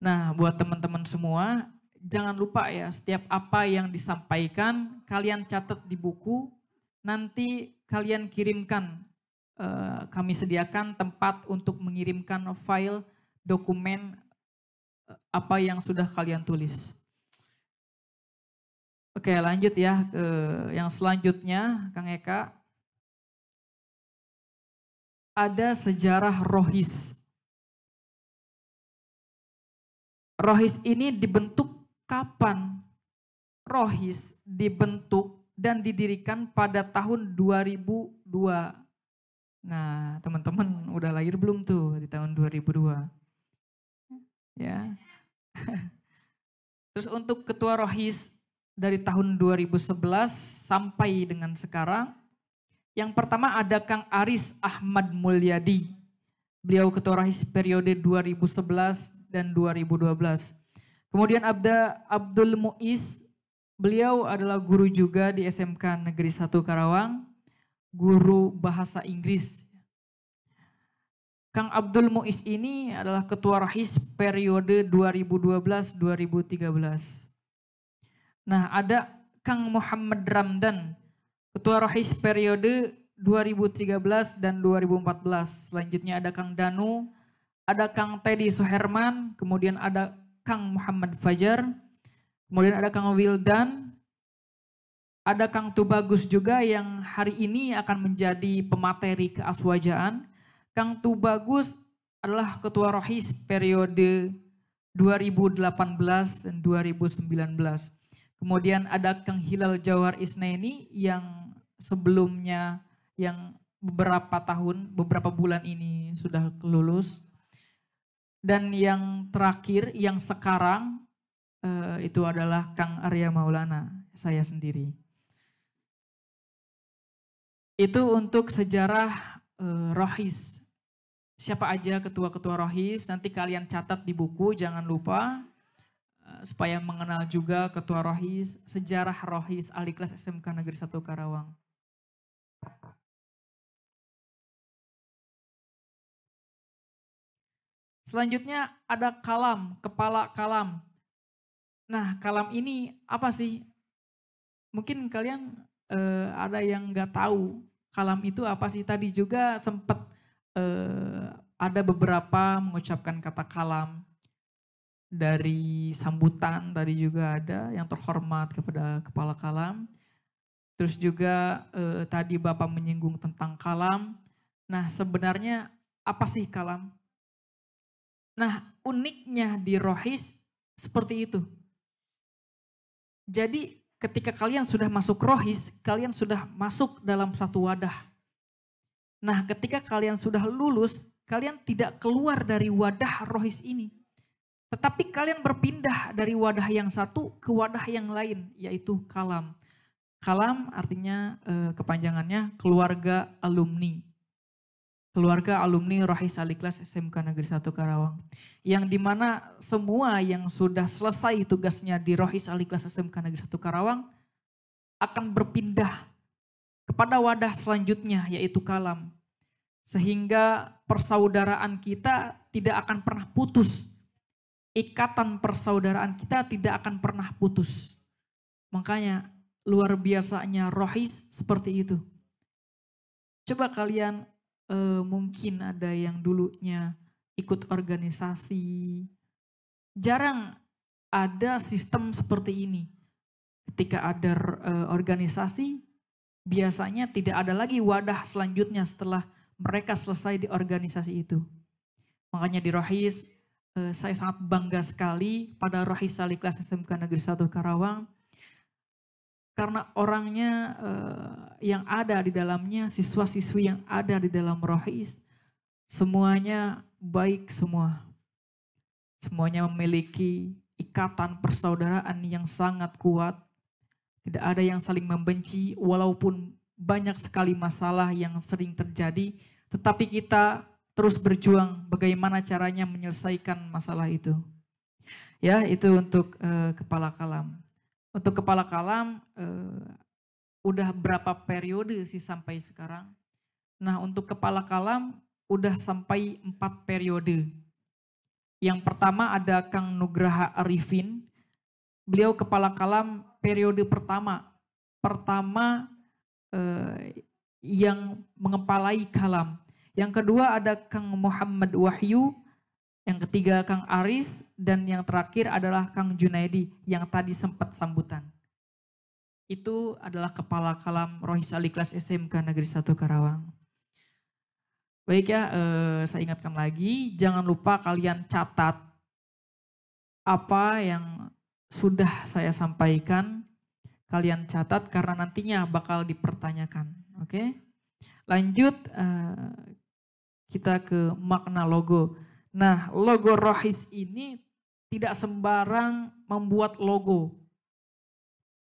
Nah, buat teman-teman semua, jangan lupa ya, setiap apa yang disampaikan, kalian catat di buku, nanti kalian kirimkan, eh, kami sediakan tempat untuk mengirimkan file dokumen eh, apa yang sudah kalian tulis. Oke, lanjut ya ke yang selanjutnya, Kang Eka. Ada sejarah rohis Rohis ini dibentuk kapan? Rohis dibentuk dan didirikan pada tahun 2002. Nah, teman-teman udah lahir belum tuh di tahun 2002? Ya. [laughs] Terus untuk ketua Rohis dari tahun 2011 sampai dengan sekarang, yang pertama ada Kang Aris Ahmad Mulyadi. Beliau ketua Rohis periode 2011 dan 2012. Kemudian Abda Abdul Muiz, beliau adalah guru juga di SMK Negeri 1 Karawang, guru bahasa Inggris. Kang Abdul Muiz ini adalah ketua rahis periode 2012-2013. Nah, ada Kang Muhammad Ramdan, ketua rahis periode 2013 dan 2014. Selanjutnya ada Kang Danu, ada Kang Teddy Soherman, kemudian ada Kang Muhammad Fajar, kemudian ada Kang Wildan, ada Kang Tubagus juga yang hari ini akan menjadi pemateri keaswajaan. Kang Tubagus adalah ketua rohis periode 2018 dan 2019. Kemudian ada Kang Hilal Jawar Isnaini yang sebelumnya yang beberapa tahun, beberapa bulan ini sudah lulus. Dan yang terakhir, yang sekarang eh, itu adalah Kang Arya Maulana, saya sendiri. Itu untuk sejarah eh, rohis. Siapa aja ketua-ketua rohis, nanti kalian catat di buku, jangan lupa. Eh, supaya mengenal juga ketua rohis, sejarah rohis Aliklas SMK Negeri 1 Karawang. Selanjutnya ada kalam, kepala kalam. Nah, kalam ini apa sih? Mungkin kalian eh, ada yang nggak tahu kalam itu apa sih. Tadi juga sempat eh, ada beberapa mengucapkan kata kalam dari sambutan tadi juga ada yang terhormat kepada kepala kalam. Terus juga eh, tadi Bapak menyinggung tentang kalam. Nah, sebenarnya apa sih kalam? Nah uniknya di rohis seperti itu. Jadi ketika kalian sudah masuk rohis, kalian sudah masuk dalam satu wadah. Nah ketika kalian sudah lulus, kalian tidak keluar dari wadah rohis ini. Tetapi kalian berpindah dari wadah yang satu ke wadah yang lain, yaitu kalam. Kalam artinya eh, kepanjangannya keluarga alumni keluarga alumni Rohis Aliklas SMK Negeri 1 Karawang. Yang dimana semua yang sudah selesai tugasnya di Rohis Aliklas SMK Negeri 1 Karawang akan berpindah kepada wadah selanjutnya yaitu kalam. Sehingga persaudaraan kita tidak akan pernah putus. Ikatan persaudaraan kita tidak akan pernah putus. Makanya luar biasanya rohis seperti itu. Coba kalian e, mungkin ada yang dulunya ikut organisasi. Jarang ada sistem seperti ini. Ketika ada e, organisasi, biasanya tidak ada lagi wadah selanjutnya setelah mereka selesai di organisasi itu. Makanya di Rohis, e, saya sangat bangga sekali pada Rohis Saliklas SMK Negeri 1 Karawang, karena orangnya uh, yang ada di dalamnya, siswa-siswi yang ada di dalam Rohis, semuanya baik semua. Semuanya memiliki ikatan persaudaraan yang sangat kuat. Tidak ada yang saling membenci walaupun banyak sekali masalah yang sering terjadi, tetapi kita terus berjuang bagaimana caranya menyelesaikan masalah itu. Ya, itu untuk uh, kepala kalam. Untuk kepala kalam eh, udah berapa periode sih sampai sekarang? Nah untuk kepala kalam udah sampai empat periode. Yang pertama ada Kang Nugraha Arifin. Beliau kepala kalam periode pertama. Pertama eh, yang mengepalai kalam. Yang kedua ada Kang Muhammad Wahyu yang ketiga Kang Aris, dan yang terakhir adalah Kang Junaidi yang tadi sempat sambutan. Itu adalah kepala kalam Rohis Aliklas SMK Negeri 1 Karawang. Baik ya, eh, saya ingatkan lagi, jangan lupa kalian catat apa yang sudah saya sampaikan, kalian catat karena nantinya bakal dipertanyakan. Oke, lanjut eh, kita ke makna logo. Nah, logo rohis ini tidak sembarang membuat logo.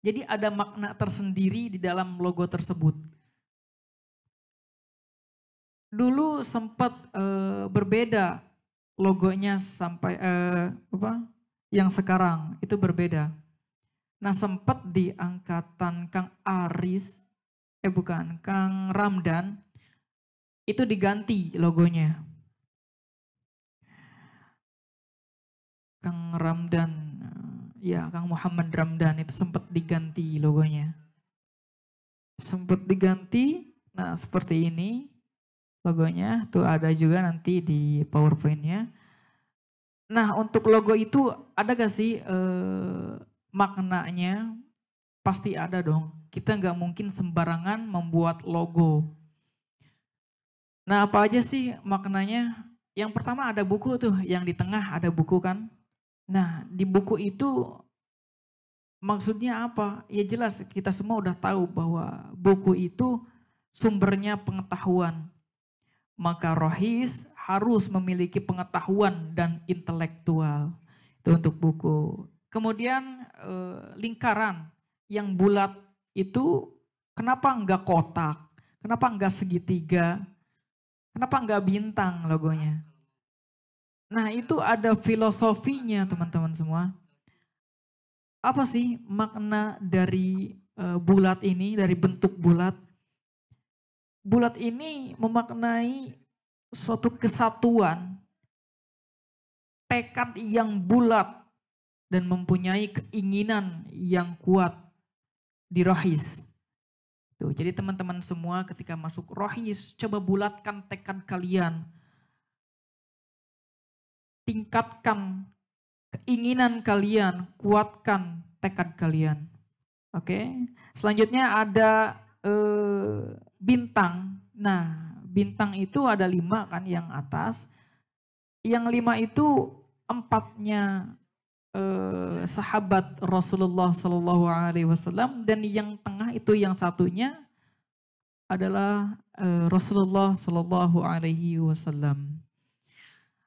Jadi ada makna tersendiri di dalam logo tersebut. Dulu sempat e, berbeda logonya sampai e, apa? Yang sekarang itu berbeda. Nah sempat di angkatan Kang Aris, eh bukan Kang Ramdan, itu diganti logonya Kang Ramdan, eh, ya Kang Muhammad Ramdan itu sempat diganti logonya. Sempat diganti, nah seperti ini logonya, tuh ada juga nanti di powerpointnya. Nah untuk logo itu ada gak sih eh, maknanya? Pasti ada dong. Kita nggak mungkin sembarangan membuat logo. Nah apa aja sih maknanya? Yang pertama ada buku tuh, yang di tengah ada buku kan. Nah, di buku itu maksudnya apa? Ya jelas kita semua udah tahu bahwa buku itu sumbernya pengetahuan. Maka rohis harus memiliki pengetahuan dan intelektual. Itu untuk buku. Kemudian eh, lingkaran yang bulat itu kenapa enggak kotak? Kenapa enggak segitiga? Kenapa enggak bintang logonya? Nah itu ada filosofinya teman-teman semua. Apa sih makna dari uh, bulat ini, dari bentuk bulat? Bulat ini memaknai suatu kesatuan, tekad yang bulat dan mempunyai keinginan yang kuat di rohis. Tuh, jadi teman-teman semua ketika masuk rohis, coba bulatkan tekad kalian tingkatkan keinginan kalian, kuatkan tekad kalian. Oke. Okay? Selanjutnya ada eh, bintang. Nah, bintang itu ada lima kan yang atas. Yang lima itu empatnya eh, sahabat Rasulullah Shallallahu Alaihi Wasallam dan yang tengah itu yang satunya adalah eh, Rasulullah Shallallahu Alaihi Wasallam.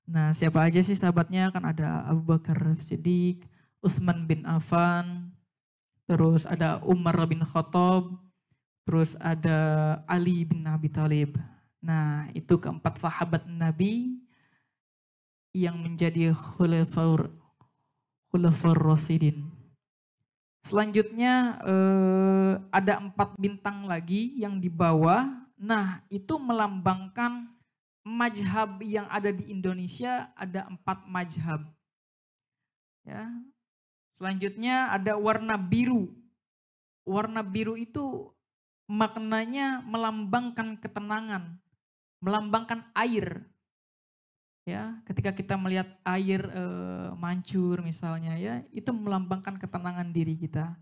Nah, siapa aja sih sahabatnya? Kan ada Abu Bakar Siddiq, Utsman bin Affan, terus ada Umar bin Khattab, terus ada Ali bin Abi Thalib. Nah, itu keempat sahabat Nabi yang menjadi khulafaur khulafaur rasidin. Selanjutnya eh, ada empat bintang lagi yang di bawah. Nah, itu melambangkan Majhab yang ada di Indonesia ada empat majhab. Ya. Selanjutnya ada warna biru. Warna biru itu maknanya melambangkan ketenangan, melambangkan air. Ya, ketika kita melihat air e, mancur misalnya ya, itu melambangkan ketenangan diri kita.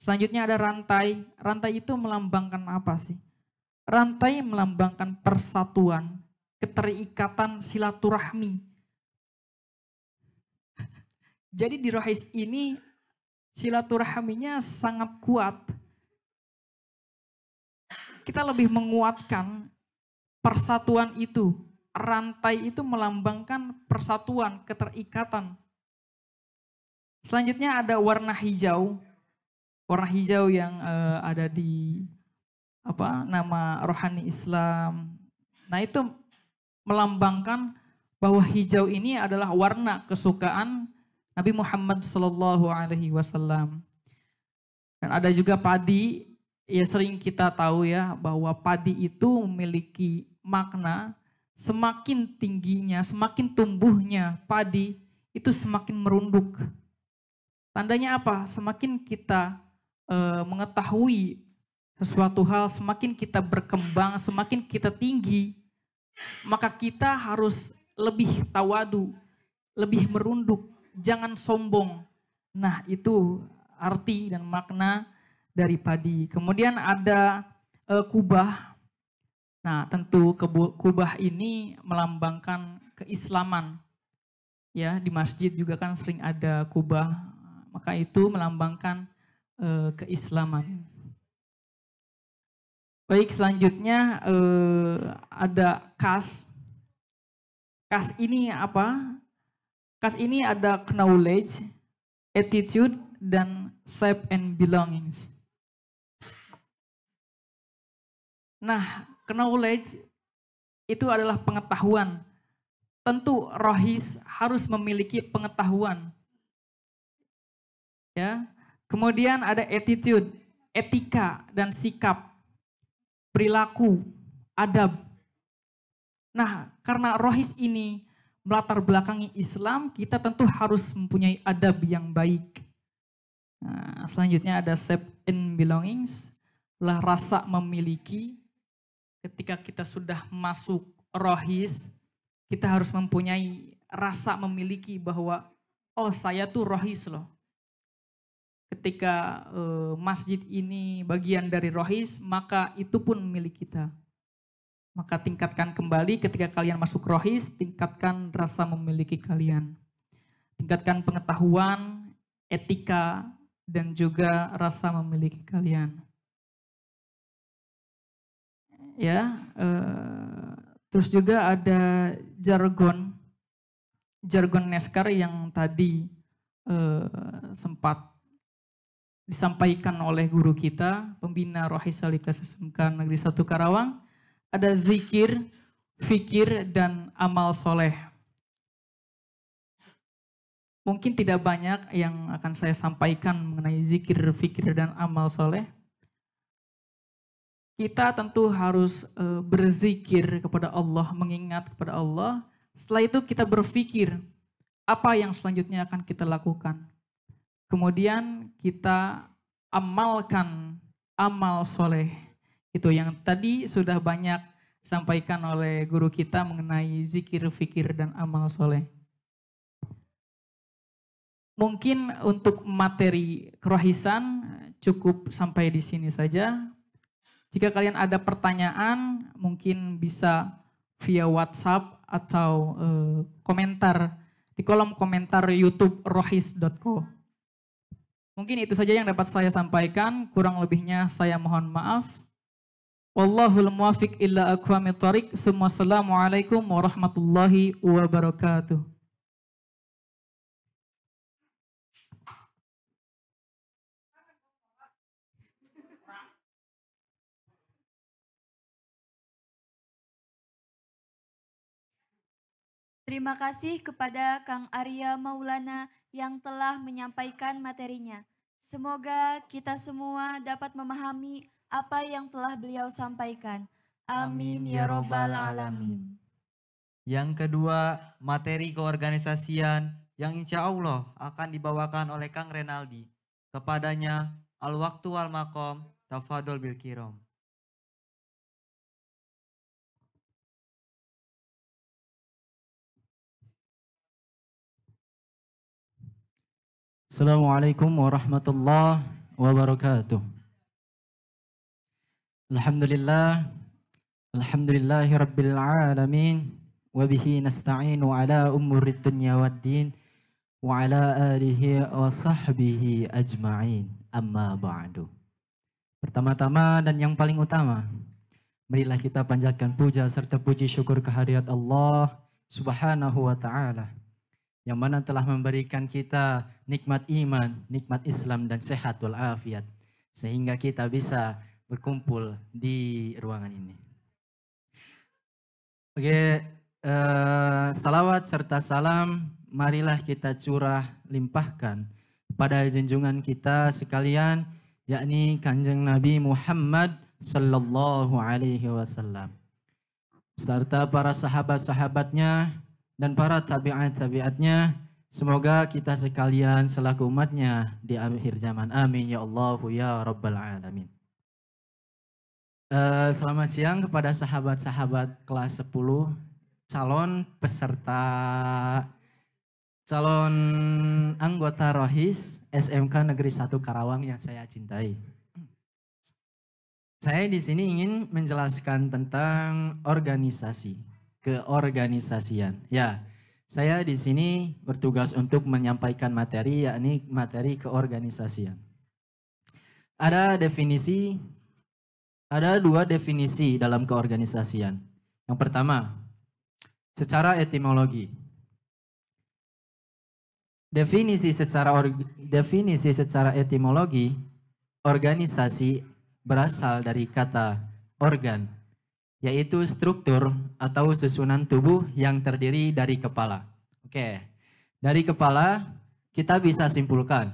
Selanjutnya ada rantai. Rantai itu melambangkan apa sih? Rantai melambangkan persatuan keterikatan silaturahmi. Jadi di Rohis ini silaturahminya sangat kuat. Kita lebih menguatkan persatuan itu. Rantai itu melambangkan persatuan, keterikatan. Selanjutnya ada warna hijau. Warna hijau yang uh, ada di apa nama rohani Islam. Nah, itu melambangkan bahwa hijau ini adalah warna kesukaan Nabi Muhammad Sallallahu Alaihi Wasallam. Dan ada juga padi, ya sering kita tahu ya bahwa padi itu memiliki makna semakin tingginya, semakin tumbuhnya padi itu semakin merunduk. Tandanya apa? Semakin kita e, mengetahui sesuatu hal, semakin kita berkembang, semakin kita tinggi, maka kita harus lebih tawadu, lebih merunduk, jangan sombong. Nah itu arti dan makna dari padi. Kemudian ada e, kubah. Nah tentu kubah ini melambangkan keislaman. Ya di masjid juga kan sering ada kubah. Maka itu melambangkan e, keislaman. Baik, selanjutnya eh, ada kas. Kas ini apa? Kas ini ada knowledge, attitude, dan self and belongings. Nah, knowledge itu adalah pengetahuan. Tentu rohis harus memiliki pengetahuan. Ya. Kemudian ada attitude, etika dan sikap perilaku, adab. Nah, karena rohis ini melatar belakangi Islam, kita tentu harus mempunyai adab yang baik. Nah, selanjutnya ada step in belongings, lah rasa memiliki. Ketika kita sudah masuk rohis, kita harus mempunyai rasa memiliki bahwa oh saya tuh rohis loh ketika uh, masjid ini bagian dari rohis, maka itu pun milik kita. Maka tingkatkan kembali ketika kalian masuk rohis, tingkatkan rasa memiliki kalian. Tingkatkan pengetahuan, etika, dan juga rasa memiliki kalian. Ya, uh, terus juga ada jargon, jargon Neskar yang tadi uh, sempat disampaikan oleh guru kita, pembina Rohi Salika SMK Negeri satu Karawang, ada zikir, fikir, dan amal soleh. Mungkin tidak banyak yang akan saya sampaikan mengenai zikir, fikir, dan amal soleh. Kita tentu harus eh, berzikir kepada Allah, mengingat kepada Allah. Setelah itu kita berfikir apa yang selanjutnya akan kita lakukan Kemudian kita amalkan amal soleh. Itu yang tadi sudah banyak sampaikan oleh guru kita mengenai zikir, fikir, dan amal soleh. Mungkin untuk materi kerohisan cukup sampai di sini saja. Jika kalian ada pertanyaan, mungkin bisa via WhatsApp atau eh, komentar di kolom komentar youtube rohis.co. Mungkin itu saja yang dapat saya sampaikan. Kurang lebihnya saya mohon maaf. Wallahul muwafiq illa aqwamit tariq. Semua assalamualaikum warahmatullahi wabarakatuh. Terima kasih kepada Kang Arya Maulana yang telah menyampaikan materinya. Semoga kita semua dapat memahami apa yang telah beliau sampaikan. Amin ya robbal alamin. Yang kedua, materi keorganisasian yang insya Allah akan dibawakan oleh Kang Renaldi. Kepadanya, al-waktu al-makom, tafadol bil kirom. Assalamualaikum warahmatullahi wabarakatuh. Alhamdulillah. Alhamdulillahi rabbil alamin. Wabihi nasta'inu ala umurid dunya waddin. Wa ala alihi wa sahbihi ajma'in. Amma ba'du. Pertama-tama dan yang paling utama. Marilah kita panjatkan puja serta puji syukur kehadirat Allah subhanahu wa ta'ala yang mana telah memberikan kita nikmat iman, nikmat Islam dan sehat walafiat sehingga kita bisa berkumpul di ruangan ini. Oke, uh, salawat serta salam marilah kita curah limpahkan pada junjungan kita sekalian yakni Kanjeng Nabi Muhammad sallallahu alaihi wasallam serta para sahabat-sahabatnya dan para tabiat-tabiatnya. Semoga kita sekalian selaku umatnya di akhir zaman. Amin ya Allahu ya Rabbal Alamin. Uh, selamat siang kepada sahabat-sahabat kelas 10 calon peserta calon anggota Rohis SMK Negeri 1 Karawang yang saya cintai. Saya di sini ingin menjelaskan tentang organisasi keorganisasian. Ya, saya di sini bertugas untuk menyampaikan materi, yakni materi keorganisasian. Ada definisi, ada dua definisi dalam keorganisasian. Yang pertama, secara etimologi. Definisi secara definisi secara etimologi organisasi berasal dari kata organ yaitu struktur atau susunan tubuh yang terdiri dari kepala. Oke, dari kepala kita bisa simpulkan.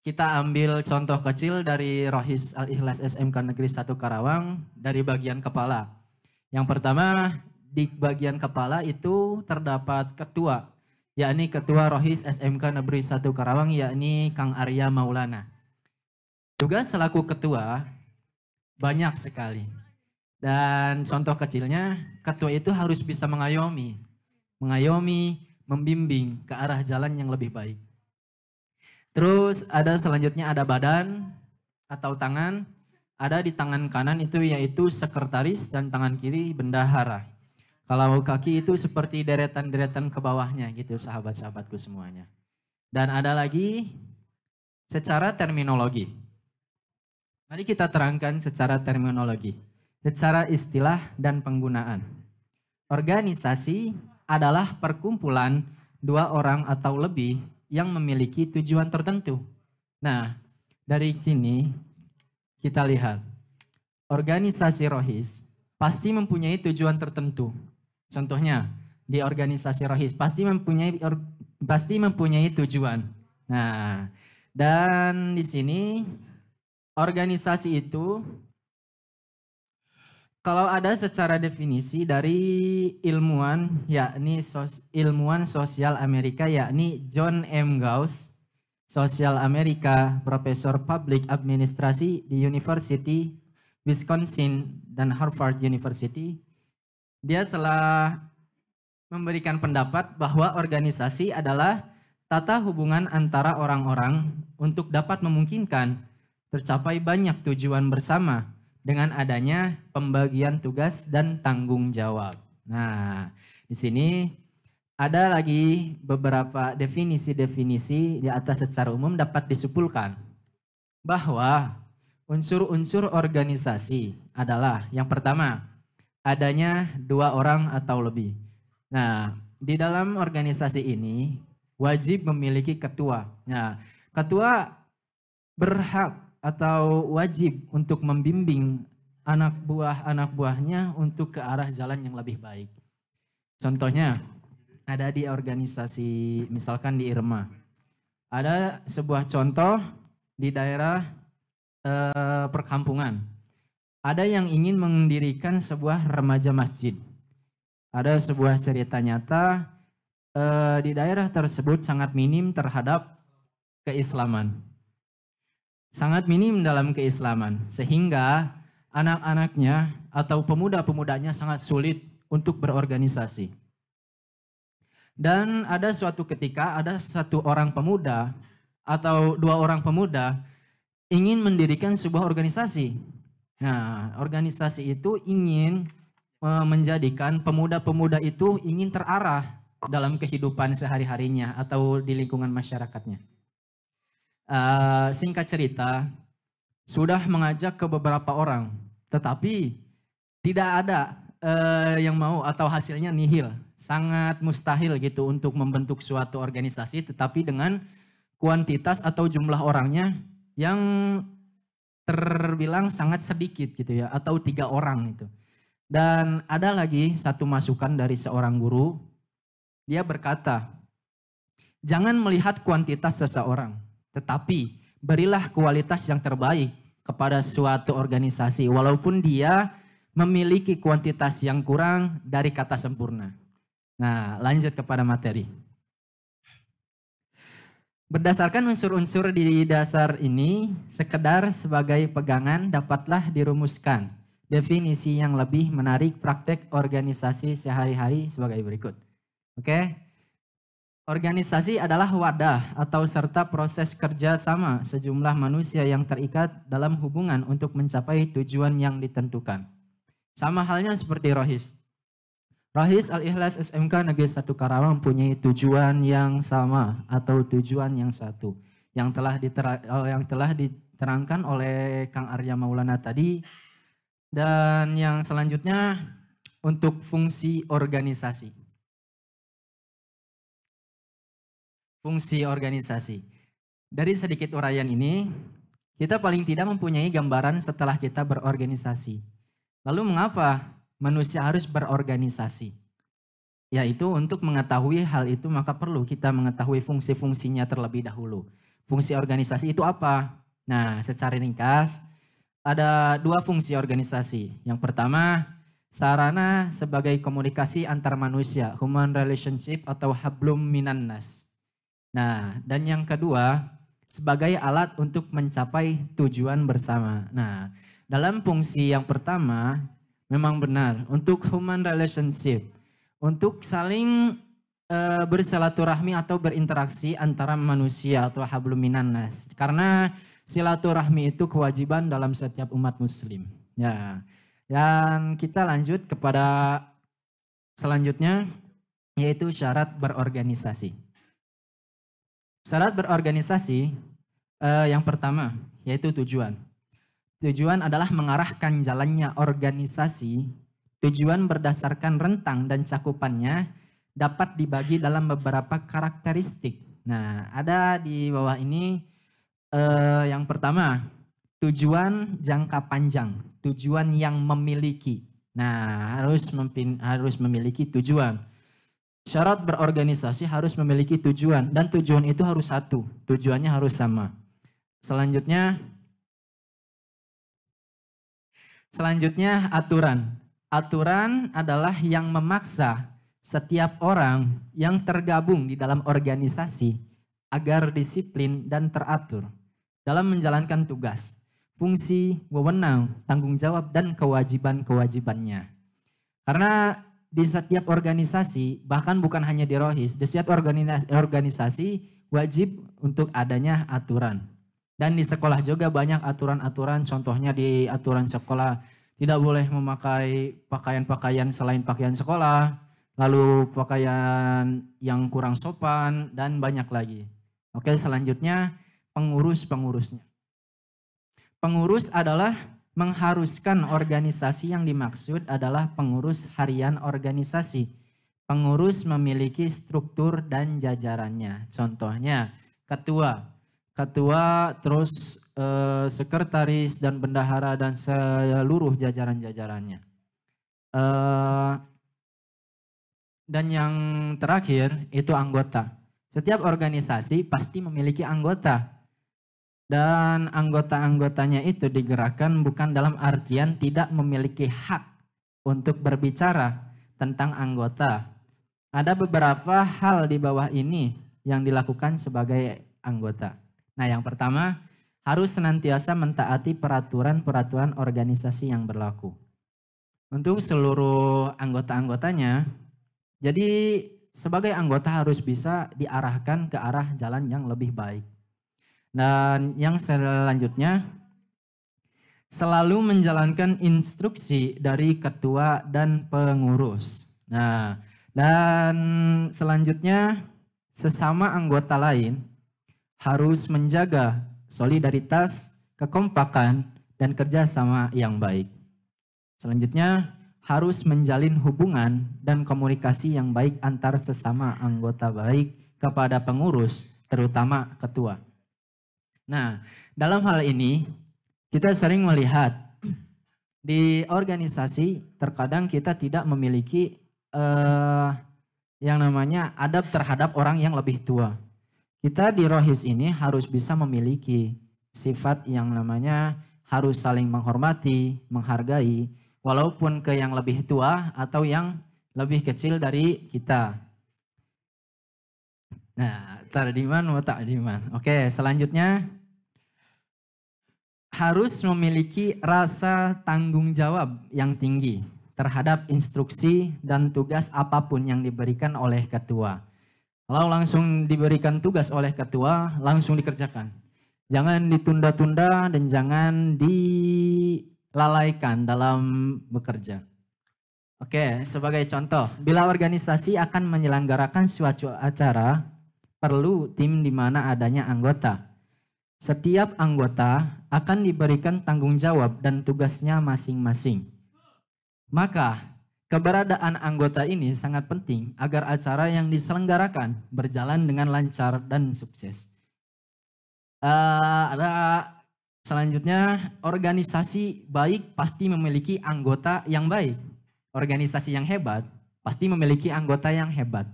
Kita ambil contoh kecil dari Rohis Al-Ikhlas SMK Negeri 1 Karawang dari bagian kepala. Yang pertama, di bagian kepala itu terdapat ketua, yakni ketua Rohis SMK Negeri 1 Karawang yakni Kang Arya Maulana. Tugas selaku ketua banyak sekali dan contoh kecilnya, ketua itu harus bisa mengayomi, mengayomi, membimbing ke arah jalan yang lebih baik. Terus ada selanjutnya ada badan atau tangan. Ada di tangan kanan itu yaitu sekretaris dan tangan kiri bendahara. Kalau kaki itu seperti deretan-deretan ke bawahnya gitu sahabat-sahabatku semuanya. Dan ada lagi secara terminologi. Mari kita terangkan secara terminologi secara istilah dan penggunaan. Organisasi adalah perkumpulan dua orang atau lebih yang memiliki tujuan tertentu. Nah, dari sini kita lihat organisasi rohis pasti mempunyai tujuan tertentu. Contohnya di organisasi rohis pasti mempunyai or, pasti mempunyai tujuan. Nah, dan di sini organisasi itu kalau ada secara definisi dari ilmuwan yakni sos, ilmuwan sosial Amerika yakni John M. Gauss, sosial Amerika, profesor public administrasi di University Wisconsin dan Harvard University. Dia telah memberikan pendapat bahwa organisasi adalah tata hubungan antara orang-orang untuk dapat memungkinkan tercapai banyak tujuan bersama dengan adanya pembagian tugas dan tanggung jawab. Nah, di sini ada lagi beberapa definisi-definisi di atas secara umum dapat disimpulkan bahwa unsur-unsur organisasi adalah yang pertama adanya dua orang atau lebih. Nah, di dalam organisasi ini wajib memiliki ketua. Nah, ketua berhak atau wajib untuk membimbing anak buah anak buahnya untuk ke arah jalan yang lebih baik. Contohnya ada di organisasi misalkan di Irma. Ada sebuah contoh di daerah eh, perkampungan. Ada yang ingin mendirikan sebuah remaja masjid. Ada sebuah cerita nyata eh, di daerah tersebut sangat minim terhadap keislaman sangat minim dalam keislaman sehingga anak-anaknya atau pemuda-pemudanya sangat sulit untuk berorganisasi. Dan ada suatu ketika ada satu orang pemuda atau dua orang pemuda ingin mendirikan sebuah organisasi. Nah, organisasi itu ingin e, menjadikan pemuda-pemuda itu ingin terarah dalam kehidupan sehari-harinya atau di lingkungan masyarakatnya. Eh, singkat cerita sudah mengajak ke beberapa orang, tetapi tidak ada uh, yang mau atau hasilnya nihil, sangat mustahil gitu untuk membentuk suatu organisasi, tetapi dengan kuantitas atau jumlah orangnya yang terbilang sangat sedikit gitu ya, atau tiga orang itu. Dan ada lagi satu masukan dari seorang guru, dia berkata, jangan melihat kuantitas seseorang, tetapi berilah kualitas yang terbaik kepada suatu organisasi walaupun dia memiliki kuantitas yang kurang dari kata sempurna. Nah, lanjut kepada materi. Berdasarkan unsur-unsur di dasar ini, sekedar sebagai pegangan dapatlah dirumuskan definisi yang lebih menarik praktek organisasi sehari-hari sebagai berikut. Oke, Organisasi adalah wadah atau serta proses kerja sama sejumlah manusia yang terikat dalam hubungan untuk mencapai tujuan yang ditentukan. Sama halnya seperti Rohis. Rohis Al-Ikhlas SMK Negeri Satu Karawang mempunyai tujuan yang sama atau tujuan yang satu yang telah eh, yang telah diterangkan oleh Kang Arya Maulana tadi dan yang selanjutnya untuk fungsi organisasi. fungsi organisasi. Dari sedikit uraian ini, kita paling tidak mempunyai gambaran setelah kita berorganisasi. Lalu mengapa manusia harus berorganisasi? Yaitu untuk mengetahui hal itu maka perlu kita mengetahui fungsi-fungsinya terlebih dahulu. Fungsi organisasi itu apa? Nah, secara ringkas ada dua fungsi organisasi. Yang pertama, sarana sebagai komunikasi antar manusia, human relationship atau hablum minannas. Nah, dan yang kedua, sebagai alat untuk mencapai tujuan bersama. Nah, dalam fungsi yang pertama, memang benar untuk human relationship, untuk saling e, bersilaturahmi atau berinteraksi antara manusia atau habluminanas. Karena silaturahmi itu kewajiban dalam setiap umat muslim. Ya. Dan kita lanjut kepada selanjutnya yaitu syarat berorganisasi. Syarat berorganisasi eh, yang pertama yaitu tujuan. Tujuan adalah mengarahkan jalannya organisasi. Tujuan berdasarkan rentang dan cakupannya dapat dibagi dalam beberapa karakteristik. Nah, ada di bawah ini eh, yang pertama tujuan jangka panjang, tujuan yang memiliki. Nah, harus mempin, harus memiliki tujuan. Syarat berorganisasi harus memiliki tujuan dan tujuan itu harus satu, tujuannya harus sama. Selanjutnya Selanjutnya aturan. Aturan adalah yang memaksa setiap orang yang tergabung di dalam organisasi agar disiplin dan teratur dalam menjalankan tugas, fungsi, wewenang, tanggung jawab dan kewajiban-kewajibannya. Karena di setiap organisasi, bahkan bukan hanya di Rohis, di setiap organisasi wajib untuk adanya aturan. Dan di sekolah juga banyak aturan-aturan, contohnya di aturan sekolah tidak boleh memakai pakaian-pakaian selain pakaian sekolah, lalu pakaian yang kurang sopan, dan banyak lagi. Oke, selanjutnya pengurus-pengurusnya. Pengurus adalah mengharuskan organisasi yang dimaksud adalah pengurus harian organisasi. Pengurus memiliki struktur dan jajarannya. Contohnya, ketua. Ketua terus eh, sekretaris dan bendahara dan seluruh jajaran-jajarannya. Eh, dan yang terakhir itu anggota. Setiap organisasi pasti memiliki anggota dan anggota-anggotanya itu digerakkan bukan dalam artian tidak memiliki hak untuk berbicara tentang anggota. Ada beberapa hal di bawah ini yang dilakukan sebagai anggota. Nah, yang pertama harus senantiasa mentaati peraturan-peraturan organisasi yang berlaku. Untuk seluruh anggota-anggotanya, jadi sebagai anggota harus bisa diarahkan ke arah jalan yang lebih baik dan yang selanjutnya, selalu menjalankan instruksi dari ketua dan pengurus. Nah, dan selanjutnya, sesama anggota lain harus menjaga solidaritas, kekompakan, dan kerjasama yang baik. Selanjutnya, harus menjalin hubungan dan komunikasi yang baik antar sesama anggota baik kepada pengurus, terutama ketua. Nah, dalam hal ini kita sering melihat di organisasi terkadang kita tidak memiliki uh, yang namanya adab terhadap orang yang lebih tua. Kita di rohis ini harus bisa memiliki sifat yang namanya harus saling menghormati, menghargai, walaupun ke yang lebih tua atau yang lebih kecil dari kita. Nah, tadiman, wa diman Oke, selanjutnya harus memiliki rasa tanggung jawab yang tinggi terhadap instruksi dan tugas apapun yang diberikan oleh ketua. Kalau langsung diberikan tugas oleh ketua, langsung dikerjakan. Jangan ditunda-tunda dan jangan dilalaikan dalam bekerja. Oke, sebagai contoh, bila organisasi akan menyelenggarakan suatu acara, perlu tim di mana adanya anggota. Setiap anggota akan diberikan tanggung jawab dan tugasnya masing-masing. Maka, keberadaan anggota ini sangat penting agar acara yang diselenggarakan berjalan dengan lancar dan sukses. Uh, ada selanjutnya organisasi baik pasti memiliki anggota yang baik. Organisasi yang hebat pasti memiliki anggota yang hebat.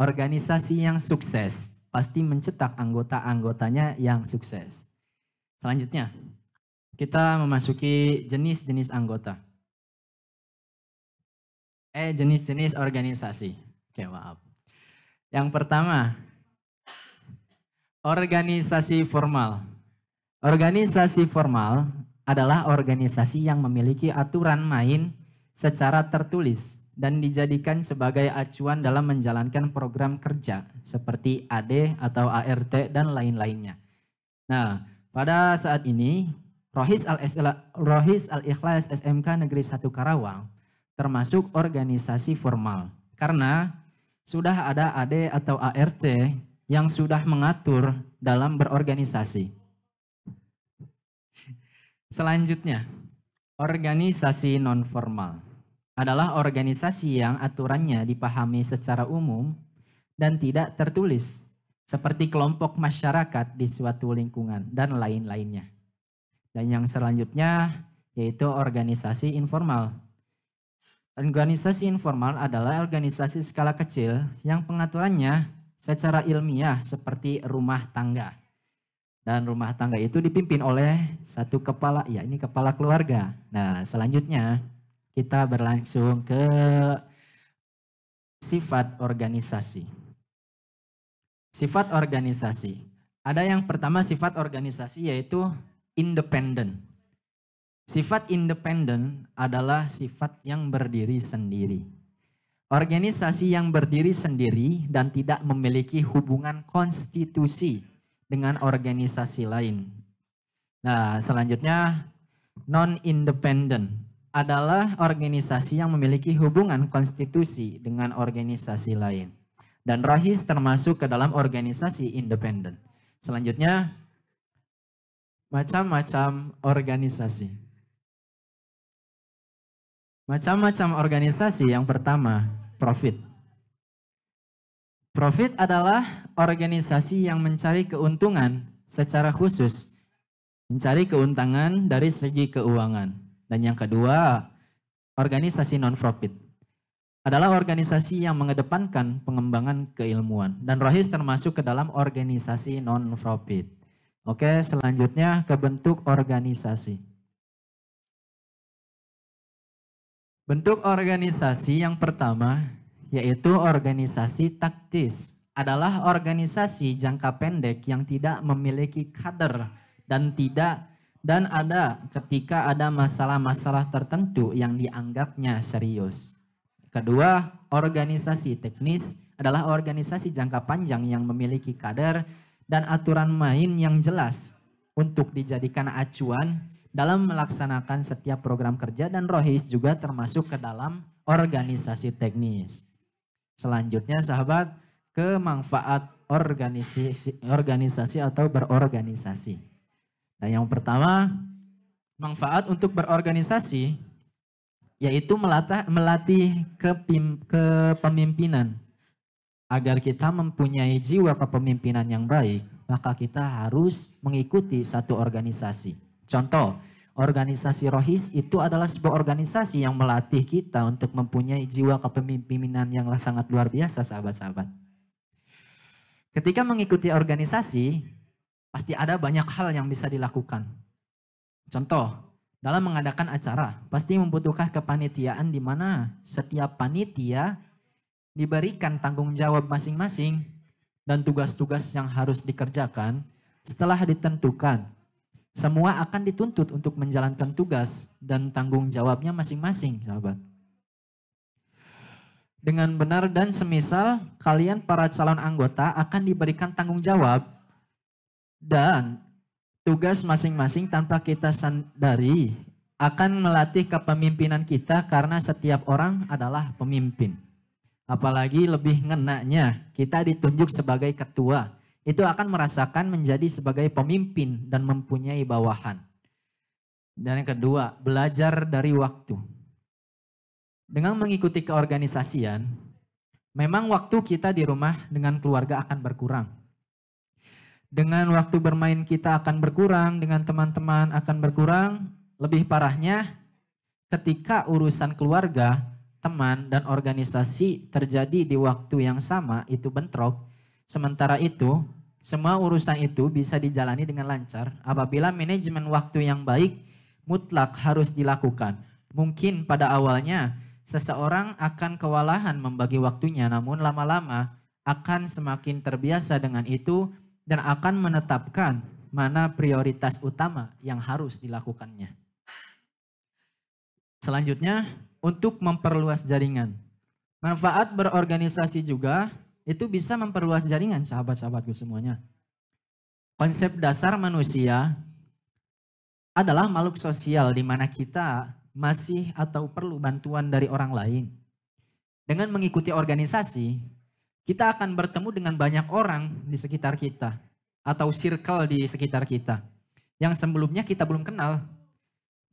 Organisasi yang sukses pasti mencetak anggota-anggotanya yang sukses. Selanjutnya, kita memasuki jenis-jenis anggota. Eh, jenis-jenis organisasi. Oke, maaf. Yang pertama, organisasi formal. Organisasi formal adalah organisasi yang memiliki aturan main secara tertulis dan dijadikan sebagai acuan dalam menjalankan program kerja seperti AD atau ART dan lain-lainnya. Nah, pada saat ini, Rohis Al-Ikhlas Al SMK Negeri 1 Karawang termasuk organisasi formal. Karena sudah ada AD atau ART yang sudah mengatur dalam berorganisasi. Selanjutnya, organisasi non-formal adalah organisasi yang aturannya dipahami secara umum dan tidak tertulis seperti kelompok masyarakat di suatu lingkungan dan lain-lainnya. Dan yang selanjutnya yaitu organisasi informal. Organisasi informal adalah organisasi skala kecil yang pengaturannya secara ilmiah seperti rumah tangga. Dan rumah tangga itu dipimpin oleh satu kepala, ya ini kepala keluarga. Nah selanjutnya kita berlangsung ke sifat organisasi. Sifat organisasi. Ada yang pertama sifat organisasi yaitu independen. Sifat independen adalah sifat yang berdiri sendiri. Organisasi yang berdiri sendiri dan tidak memiliki hubungan konstitusi dengan organisasi lain. Nah, selanjutnya non-independen adalah organisasi yang memiliki hubungan konstitusi dengan organisasi lain. Dan rahis termasuk ke dalam organisasi independen. Selanjutnya, macam-macam organisasi. Macam-macam organisasi yang pertama, profit. Profit adalah organisasi yang mencari keuntungan secara khusus mencari keuntungan dari segi keuangan. Dan yang kedua, organisasi non-profit adalah organisasi yang mengedepankan pengembangan keilmuan dan Rohis termasuk ke dalam organisasi non-profit. Oke, selanjutnya ke bentuk organisasi. Bentuk organisasi yang pertama yaitu organisasi taktis adalah organisasi jangka pendek yang tidak memiliki kader dan tidak dan ada ketika ada masalah-masalah tertentu yang dianggapnya serius. Kedua, organisasi teknis adalah organisasi jangka panjang yang memiliki kader dan aturan main yang jelas untuk dijadikan acuan dalam melaksanakan setiap program kerja dan rohis juga termasuk ke dalam organisasi teknis. Selanjutnya sahabat, ke manfaat organisasi, organisasi atau berorganisasi. Nah yang pertama, manfaat untuk berorganisasi yaitu melatih melatih kepim, kepemimpinan. Agar kita mempunyai jiwa kepemimpinan yang baik, maka kita harus mengikuti satu organisasi. Contoh, organisasi rohis itu adalah sebuah organisasi yang melatih kita untuk mempunyai jiwa kepemimpinan yang sangat luar biasa, sahabat-sahabat. Ketika mengikuti organisasi, pasti ada banyak hal yang bisa dilakukan. Contoh, dalam mengadakan acara pasti membutuhkan kepanitiaan di mana setiap panitia diberikan tanggung jawab masing-masing dan tugas-tugas yang harus dikerjakan setelah ditentukan. Semua akan dituntut untuk menjalankan tugas dan tanggung jawabnya masing-masing, sahabat. Dengan benar dan semisal, kalian para calon anggota akan diberikan tanggung jawab dan tugas masing-masing tanpa kita sadari akan melatih kepemimpinan kita karena setiap orang adalah pemimpin. Apalagi lebih ngenaknya kita ditunjuk sebagai ketua. Itu akan merasakan menjadi sebagai pemimpin dan mempunyai bawahan. Dan yang kedua, belajar dari waktu. Dengan mengikuti keorganisasian, memang waktu kita di rumah dengan keluarga akan berkurang. Dengan waktu bermain kita akan berkurang, dengan teman-teman akan berkurang. Lebih parahnya, ketika urusan keluarga, teman, dan organisasi terjadi di waktu yang sama, itu bentrok. Sementara itu, semua urusan itu bisa dijalani dengan lancar apabila manajemen waktu yang baik mutlak harus dilakukan. Mungkin pada awalnya seseorang akan kewalahan membagi waktunya, namun lama-lama akan semakin terbiasa dengan itu dan akan menetapkan mana prioritas utama yang harus dilakukannya. Selanjutnya, untuk memperluas jaringan. Manfaat berorganisasi juga itu bisa memperluas jaringan sahabat-sahabatku semuanya. Konsep dasar manusia adalah makhluk sosial di mana kita masih atau perlu bantuan dari orang lain. Dengan mengikuti organisasi, kita akan bertemu dengan banyak orang di sekitar kita atau circle di sekitar kita yang sebelumnya kita belum kenal.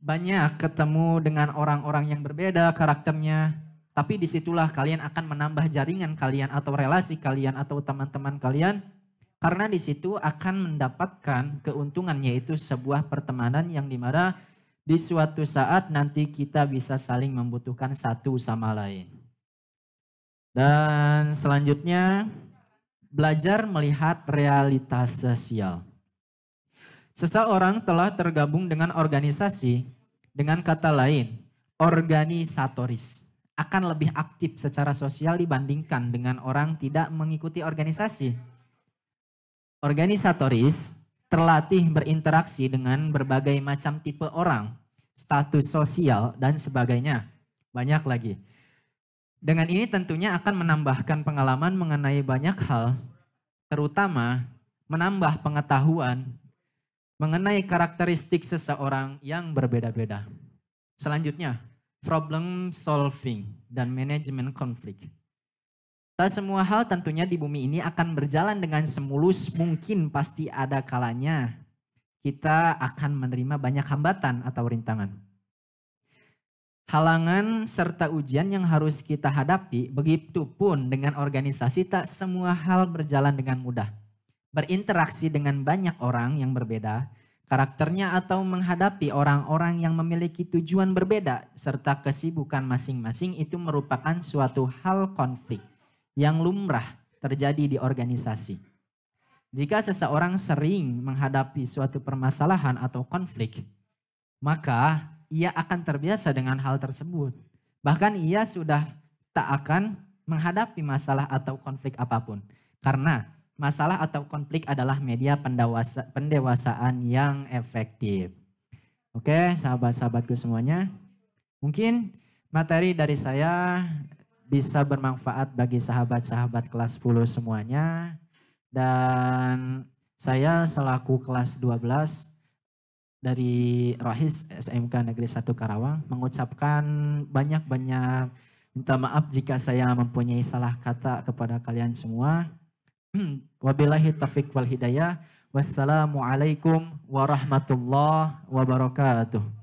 Banyak ketemu dengan orang-orang yang berbeda karakternya, tapi disitulah kalian akan menambah jaringan kalian atau relasi kalian atau teman-teman kalian karena di situ akan mendapatkan keuntungan yaitu sebuah pertemanan yang dimana di suatu saat nanti kita bisa saling membutuhkan satu sama lain. Dan selanjutnya belajar melihat realitas sosial. Seseorang telah tergabung dengan organisasi, dengan kata lain, organisatoris akan lebih aktif secara sosial dibandingkan dengan orang tidak mengikuti organisasi. Organisatoris terlatih berinteraksi dengan berbagai macam tipe orang, status sosial, dan sebagainya. Banyak lagi. Dengan ini tentunya akan menambahkan pengalaman mengenai banyak hal, terutama menambah pengetahuan mengenai karakteristik seseorang yang berbeda-beda. Selanjutnya, problem solving dan manajemen konflik. Tak semua hal tentunya di bumi ini akan berjalan dengan semulus, mungkin pasti ada kalanya kita akan menerima banyak hambatan atau rintangan. Halangan serta ujian yang harus kita hadapi, begitu pun dengan organisasi tak semua hal berjalan dengan mudah. Berinteraksi dengan banyak orang yang berbeda, karakternya atau menghadapi orang-orang yang memiliki tujuan berbeda serta kesibukan masing-masing itu merupakan suatu hal konflik yang lumrah terjadi di organisasi. Jika seseorang sering menghadapi suatu permasalahan atau konflik, maka ia akan terbiasa dengan hal tersebut. Bahkan ia sudah tak akan menghadapi masalah atau konflik apapun. Karena masalah atau konflik adalah media pendewasa, pendewasaan yang efektif. Oke, sahabat-sahabatku semuanya. Mungkin materi dari saya bisa bermanfaat bagi sahabat-sahabat kelas 10 semuanya. Dan saya selaku kelas 12 dari Rohis SMK Negeri 1 Karawang mengucapkan banyak-banyak minta maaf jika saya mempunyai salah kata kepada kalian semua. [clears throat] Wabillahi taufik wal hidayah. Wassalamualaikum warahmatullahi wabarakatuh.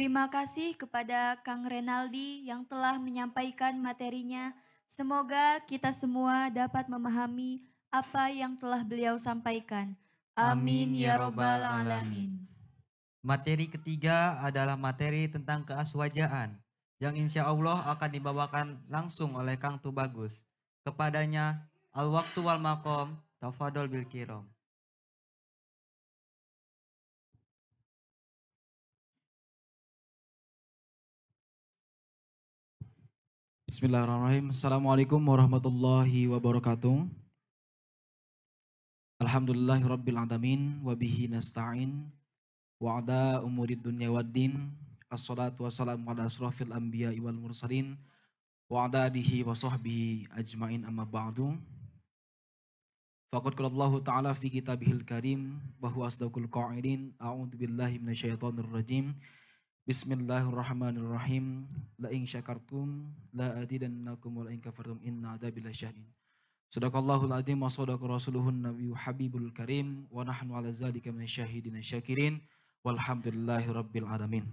Terima kasih kepada Kang Renaldi yang telah menyampaikan materinya. Semoga kita semua dapat memahami apa yang telah beliau sampaikan. Amin ya robbal alamin. Materi ketiga adalah materi tentang keaswajaan yang insya Allah akan dibawakan langsung oleh Kang Tubagus. Kepadanya, al-waktu wal makom, tafadol bil kiram. Bismillahirrahmanirrahim. Assalamualaikum warahmatullahi wabarakatuh. Alhamdulillahi rabbil adamin, wabihi nasta'in wa'ada umurid dunya wad-din, Assalatu wassalamu ala asrafil anbiya wal mursalin Waada adihi wa sahbihi ajmain amma ba'du. Faqad qala ta'ala fi kitabihil karim bahwa asdaqul qa'idin, a'udhu billahi minasyaitanir rajim. rajim. Bismillahirrahmanirrahim. La in syakartum la adidannakum wa la in kafartum inna adabil lasyadid. Sadaqallahul adzim wa sadaqa rasuluhun nabiyyu habibul karim wa nahnu ala zalika syahidin syakirin walhamdulillahi rabbil alamin.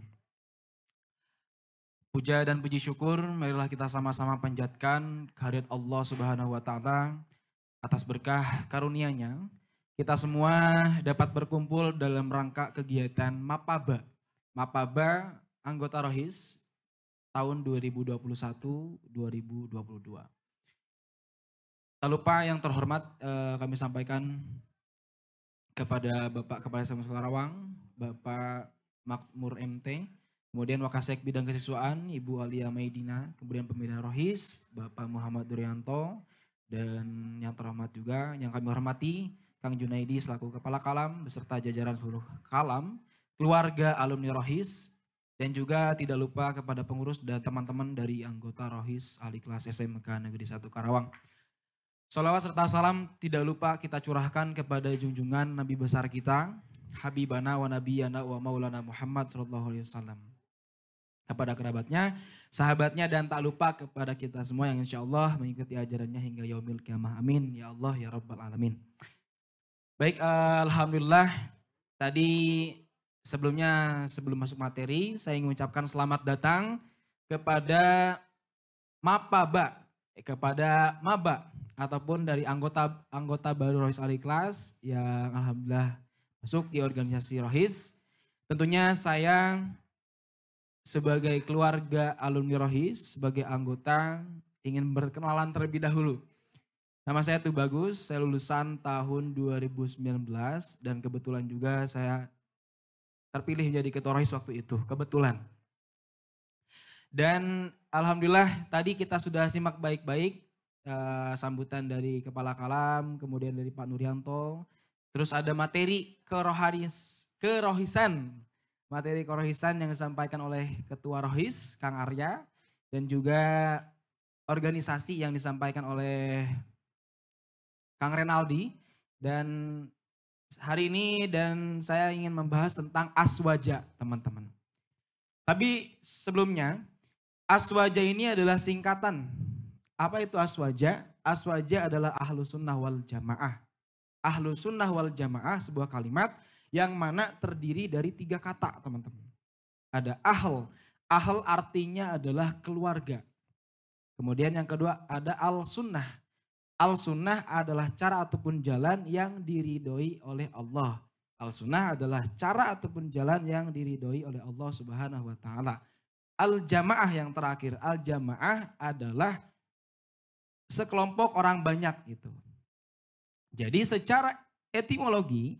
Puja dan puji syukur marilah kita sama-sama panjatkan kehadirat Allah Subhanahu wa taala atas berkah karunia-Nya kita semua dapat berkumpul dalam rangka kegiatan Mapaba Mapaba anggota Rohis tahun 2021-2022. Tak lupa yang terhormat eh, kami sampaikan kepada Bapak Kepala Sekolah Rawang Bapak Makmur MT, kemudian Wakasek Bidang Kesiswaan, Ibu Alia Maidina, kemudian Pembina Rohis, Bapak Muhammad Duryanto, dan yang terhormat juga, yang kami hormati, Kang Junaidi selaku Kepala Kalam beserta jajaran seluruh Kalam, keluarga alumni Rohis, dan juga tidak lupa kepada pengurus dan teman-teman dari anggota Rohis ahli kelas SMK Negeri 1 Karawang. Salawat serta salam tidak lupa kita curahkan kepada junjungan Nabi besar kita, Habibana wa Nabiyana wa Maulana Muhammad Sallallahu Alaihi Wasallam. Kepada kerabatnya, sahabatnya dan tak lupa kepada kita semua yang insya Allah mengikuti ajarannya hingga yaumil kiamah. Amin. Ya Allah, ya Rabbal Alamin. Baik, eh, Alhamdulillah. Tadi Sebelumnya, sebelum masuk materi, saya ingin mengucapkan selamat datang kepada Mapaba, eh, kepada Maba, ataupun dari anggota anggota baru Rohis Aliklas yang alhamdulillah masuk di organisasi Rohis. Tentunya saya sebagai keluarga alumni Rohis, sebagai anggota ingin berkenalan terlebih dahulu. Nama saya tuh Bagus, saya lulusan tahun 2019 dan kebetulan juga saya terpilih menjadi ketua rohis waktu itu, kebetulan. Dan alhamdulillah tadi kita sudah simak baik-baik uh, sambutan dari kepala kalam, kemudian dari Pak Nuryanto terus ada materi kerohis, kerohisan, materi kerohisan yang disampaikan oleh ketua rohis Kang Arya dan juga organisasi yang disampaikan oleh Kang Renaldi dan hari ini dan saya ingin membahas tentang aswaja, teman-teman. Tapi sebelumnya, aswaja ini adalah singkatan. Apa itu aswaja? Aswaja adalah ahlu sunnah wal jamaah. Ahlu sunnah wal jamaah sebuah kalimat yang mana terdiri dari tiga kata teman-teman. Ada ahl. Ahl artinya adalah keluarga. Kemudian yang kedua ada al sunnah. Al-sunnah adalah cara ataupun jalan yang diridhoi oleh Allah. Al-sunnah adalah cara ataupun jalan yang diridhoi oleh Allah Subhanahu wa taala. Al-jamaah yang terakhir, al-jamaah adalah sekelompok orang banyak itu. Jadi secara etimologi,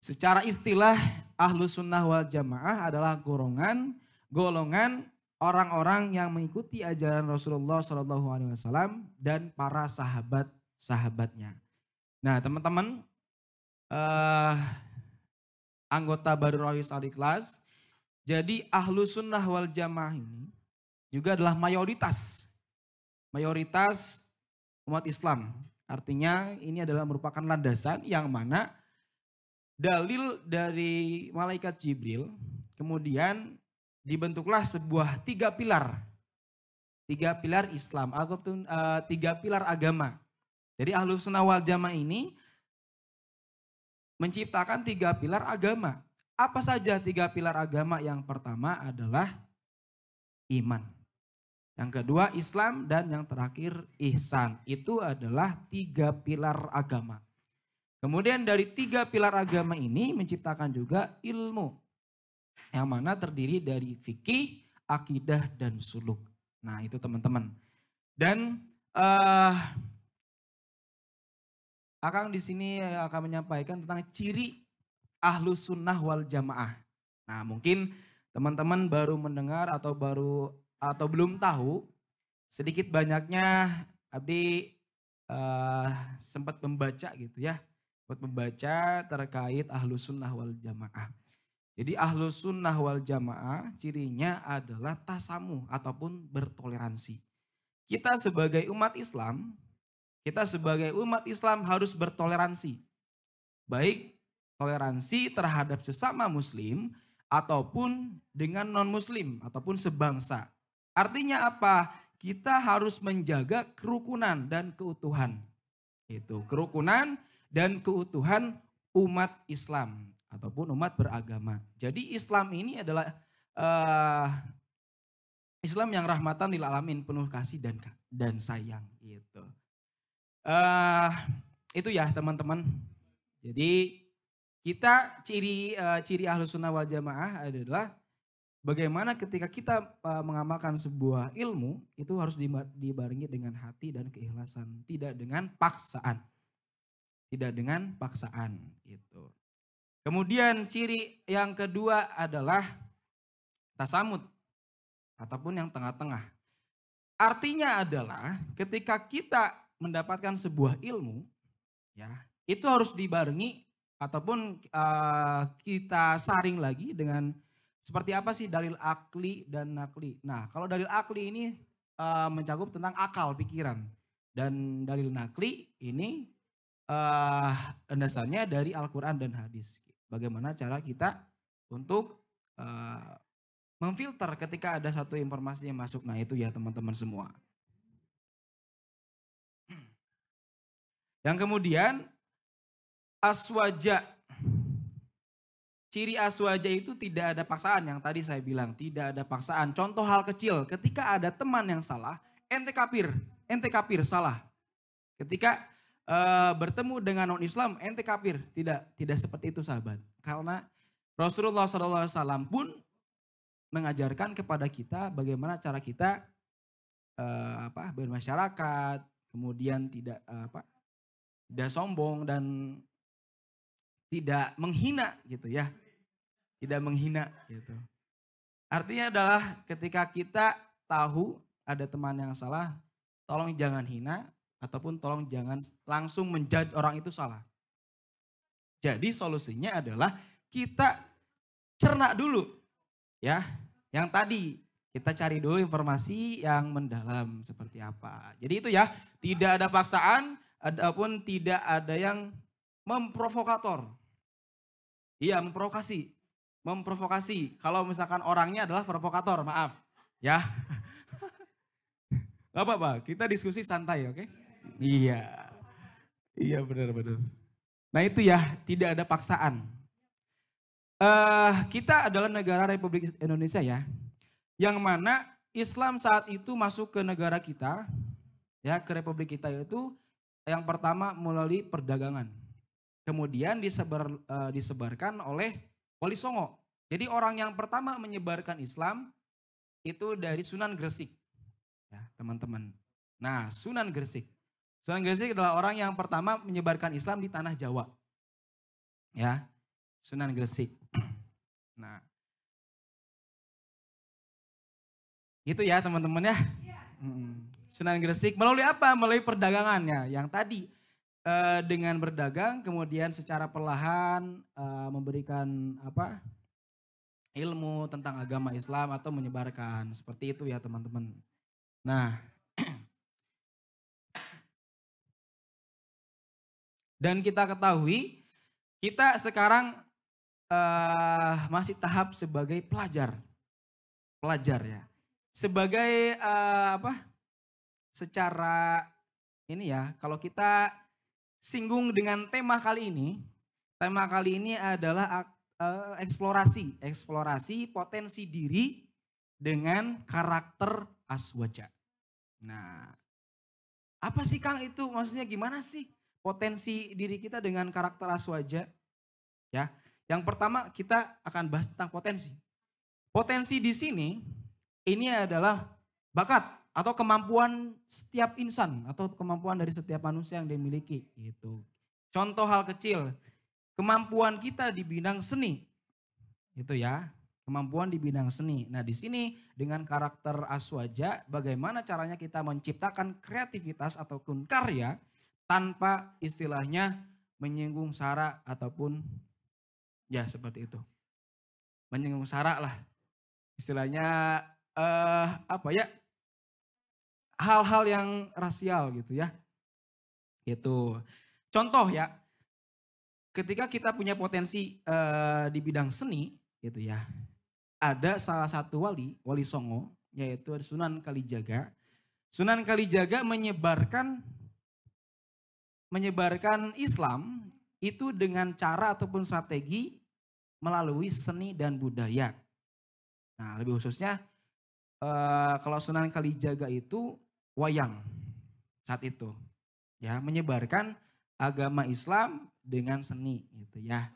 secara istilah ahlu sunnah wal jamaah adalah golongan golongan orang-orang yang mengikuti ajaran Rasulullah Shallallahu Alaihi Wasallam dan para sahabat-sahabatnya. Nah, teman-teman, uh, anggota baru Rohis Al Ikhlas, jadi ahlu sunnah wal jamaah ini juga adalah mayoritas, mayoritas umat Islam. Artinya ini adalah merupakan landasan yang mana dalil dari malaikat Jibril kemudian dibentuklah sebuah tiga pilar. Tiga pilar Islam atau uh, eh, tiga pilar agama. Jadi ahlus sunnah wal jamaah ini menciptakan tiga pilar agama. Apa saja tiga pilar agama? Yang pertama adalah iman. Yang kedua Islam dan yang terakhir ihsan. Itu adalah tiga pilar agama. Kemudian dari tiga pilar agama ini menciptakan juga ilmu yang mana terdiri dari fikih, akidah, dan suluk. Nah itu teman-teman. Dan uh, Akang di sini eh, akan menyampaikan tentang ciri ahlu sunnah wal jamaah. Nah mungkin teman-teman baru mendengar atau baru atau belum tahu sedikit banyaknya Abdi uh, sempat membaca gitu ya, sempat membaca terkait ahlu sunnah wal jamaah. Jadi ahlus sunnah wal jamaah cirinya adalah tasamu ataupun bertoleransi. Kita sebagai umat Islam, kita sebagai umat Islam harus bertoleransi. Baik toleransi terhadap sesama muslim ataupun dengan non-muslim ataupun sebangsa. Artinya apa? Kita harus menjaga kerukunan dan keutuhan. Itu kerukunan dan keutuhan umat Islam ataupun umat beragama. Jadi Islam ini adalah uh, Islam yang rahmatan lil alamin, penuh kasih dan dan sayang gitu. Uh, itu ya teman-teman. Jadi kita ciri uh, ciri ahlus sunnah wal jamaah adalah bagaimana ketika kita uh, mengamalkan sebuah ilmu itu harus dibarengi dengan hati dan keikhlasan, tidak dengan paksaan. Tidak dengan paksaan gitu. Kemudian ciri yang kedua adalah tasamut ataupun yang tengah-tengah. Artinya adalah ketika kita mendapatkan sebuah ilmu ya, itu harus dibarengi ataupun uh, kita saring lagi dengan seperti apa sih dalil akli dan nakli. Nah, kalau dalil akli ini uh, mencakup tentang akal, pikiran. Dan dalil nakli ini uh, eh, dasarnya dari Al-Quran dan hadis bagaimana cara kita untuk uh, memfilter ketika ada satu informasi yang masuk. Nah itu ya teman-teman semua. Yang kemudian aswaja. Ciri aswaja itu tidak ada paksaan yang tadi saya bilang, tidak ada paksaan. Contoh hal kecil, ketika ada teman yang salah, ente kapir, ente kapir salah. Ketika Eh, bertemu dengan non Islam ente kafir tidak tidak seperti itu sahabat karena Rasulullah SAW pun mengajarkan kepada kita bagaimana cara kita uh, apa bermasyarakat kemudian tidak uh, apa tidak sombong dan tidak menghina gitu ya tidak menghina gitu artinya adalah ketika kita tahu ada teman yang salah tolong jangan hina Ataupun tolong jangan langsung menjudge orang itu salah. Jadi solusinya adalah kita cerna dulu. Ya, yang tadi kita cari dulu informasi yang mendalam seperti apa. Jadi itu ya, tidak ada paksaan, ataupun tidak ada yang memprovokator. Iya, memprovokasi. Memprovokasi. Kalau misalkan orangnya adalah provokator, maaf. Ya. [laughs] Gak apa-apa, kita diskusi santai, oke? Okay? Iya. Iya benar-benar. Nah itu ya, tidak ada paksaan. Uh, kita adalah negara Republik Indonesia ya. Yang mana Islam saat itu masuk ke negara kita, ya ke Republik kita itu yang pertama melalui perdagangan. Kemudian disebar, uh, disebarkan oleh Wali Songo. Jadi orang yang pertama menyebarkan Islam itu dari Sunan Gresik. Ya, teman-teman. Nah, Sunan Gresik. Sunan Gresik adalah orang yang pertama menyebarkan Islam di tanah Jawa. Ya, Sunan Gresik. [clears throat] Nah, itu ya teman-teman ya. Sunan Gresik melalui apa? Melalui perdagangannya yang tadi eh, dengan berdagang kemudian secara perlahan eh, memberikan apa? ilmu tentang agama Islam atau menyebarkan seperti itu ya teman-teman. Nah, Dan kita ketahui kita sekarang uh, masih tahap sebagai pelajar. Pelajar ya. Sebagai uh, apa? Secara ini ya, kalau kita singgung dengan tema kali ini, tema kali ini adalah uh, eksplorasi, eksplorasi potensi diri dengan karakter aswaja. Nah, apa sih Kang itu? Maksudnya gimana sih? potensi diri kita dengan karakter aswaja. Ya. Yang pertama kita akan bahas tentang potensi. Potensi di sini ini adalah bakat atau kemampuan setiap insan atau kemampuan dari setiap manusia yang dimiliki gitu. Contoh hal kecil, kemampuan kita di bidang seni. Gitu ya, kemampuan di bidang seni. Nah, di sini dengan karakter aswaja bagaimana caranya kita menciptakan kreativitas ataupun karya tanpa istilahnya menyinggung sara ataupun ya seperti itu. Menyinggung sara lah. Istilahnya eh apa ya? hal-hal yang rasial gitu ya. Itu. Contoh ya, ketika kita punya potensi eh, di bidang seni gitu ya. Ada salah satu wali, wali Songo, yaitu Sunan Kalijaga. Sunan Kalijaga menyebarkan menyebarkan Islam itu dengan cara ataupun strategi melalui seni dan budaya. Nah, lebih khususnya eh, kalau Sunan Kalijaga itu wayang saat itu. Ya, menyebarkan agama Islam dengan seni gitu ya.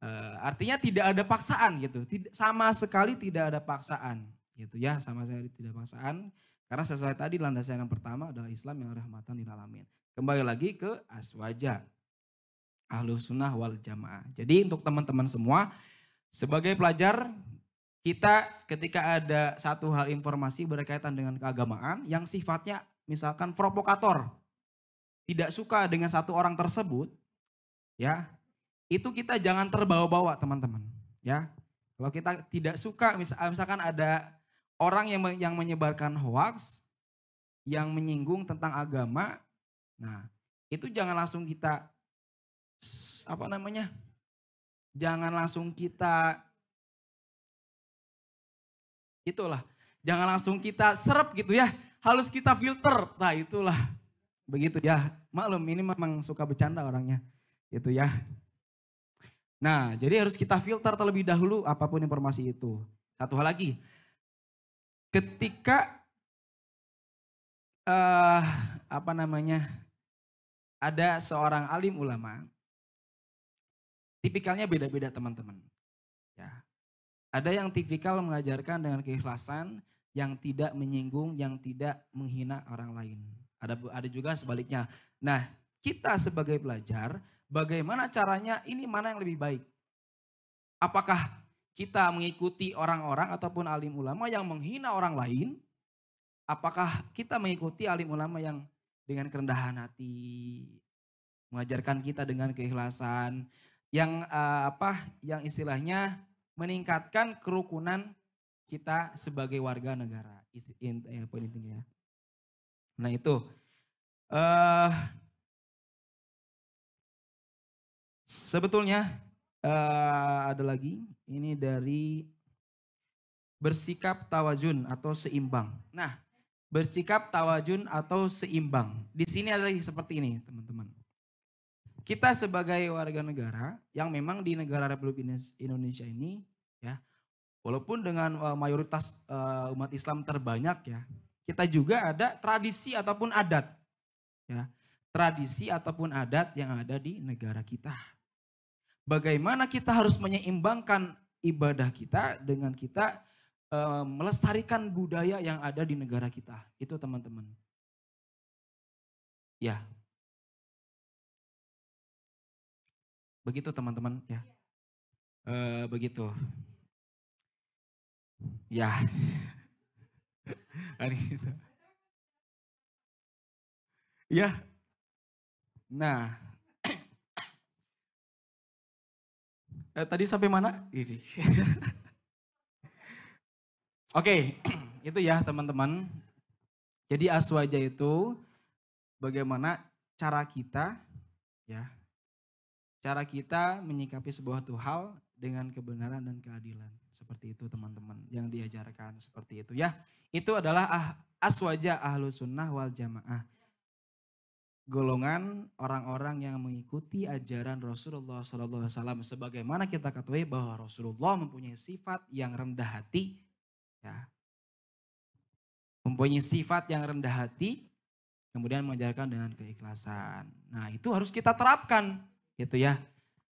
Eh, artinya tidak ada paksaan gitu. Tidak sama sekali tidak ada paksaan gitu ya, sama sekali tidak paksaan. Karena sesuai tadi landasan yang pertama adalah Islam yang rahmatan lil alamin. Kembali lagi ke aswaja. Ahlu sunnah wal jamaah. Jadi untuk teman-teman semua, sebagai pelajar, kita ketika ada satu hal informasi berkaitan dengan keagamaan yang sifatnya misalkan provokator, tidak suka dengan satu orang tersebut, ya itu kita jangan terbawa-bawa teman-teman, ya. Kalau kita tidak suka, ah, misalkan ada orang yang yang menyebarkan hoax, yang menyinggung tentang agama, Nah, itu jangan langsung kita apa namanya? Jangan langsung kita itulah, jangan langsung kita serap gitu ya. Harus kita filter. Nah, itulah. Begitu ya. Maklum ini memang suka bercanda orangnya. Gitu ya. Nah, jadi harus kita filter terlebih dahulu apapun informasi itu. Satu hal lagi, ketika uh, apa namanya ada seorang alim ulama. Tipikalnya beda-beda teman-teman. Ya. Ada yang tipikal mengajarkan dengan keikhlasan yang tidak menyinggung, yang tidak menghina orang lain. Ada ada juga sebaliknya. Nah, kita sebagai pelajar bagaimana caranya ini mana yang lebih baik? Apakah kita mengikuti orang-orang ataupun alim ulama yang menghina orang lain? Apakah kita mengikuti alim ulama yang dengan kerendahan hati, mengajarkan kita dengan keikhlasan yang uh, apa yang istilahnya meningkatkan kerukunan kita sebagai warga negara. Ya, ya. Nah itu uh, sebetulnya uh, ada lagi ini dari bersikap tawajun atau seimbang. Nah bersikap tawajun atau seimbang. Di sini adalah seperti ini, teman-teman. Kita sebagai warga negara yang memang di negara Republik Indonesia ini ya, walaupun dengan eh, mayoritas uh, umat Islam terbanyak ya, kita juga ada tradisi ataupun adat. Ya, tradisi ataupun adat yang ada di negara kita. Bagaimana kita harus menyeimbangkan ibadah kita dengan kita Eh, melestarikan budaya yang ada di negara kita. Itu teman-teman. Ya. Begitu teman-teman ya. Uh, begitu. Ya. [laughs] ya. Nah. [coughs] eh, tadi sampai mana? Ini. [laughs] Oke, okay. [clears throat] itu ya teman-teman. Jadi aswaja itu bagaimana cara kita ya cara kita menyikapi sebuah tuh hal dengan kebenaran dan keadilan. Seperti itu teman-teman yang diajarkan seperti itu ya. Itu adalah ah, aswaja ahlu sunnah wal jamaah. Golongan orang-orang yang mengikuti ajaran Rasulullah SAW. Sebagaimana kita ketahui bahwa Rasulullah mempunyai sifat yang rendah hati Ya. Mempunyai sifat yang rendah hati, kemudian mengajarkan dengan keikhlasan. Nah itu harus kita terapkan gitu ya.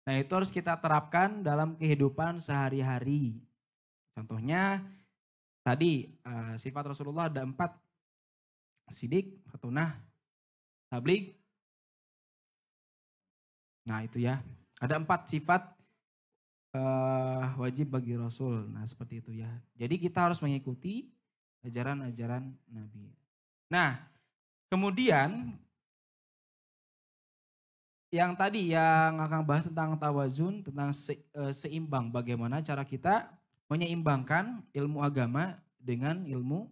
Nah itu harus kita terapkan dalam kehidupan sehari-hari. Contohnya tadi uh, sifat Rasulullah ada empat. Sidik, fatunah, tablik. Nah itu ya. Ada empat sifat uh, wajib bagi Rasul. Nah seperti itu ya. Jadi kita harus mengikuti ajaran-ajaran Nabi. Nah kemudian yang tadi yang akan bahas tentang tawazun, tentang eh, seimbang. Bagaimana cara kita menyeimbangkan ilmu agama dengan ilmu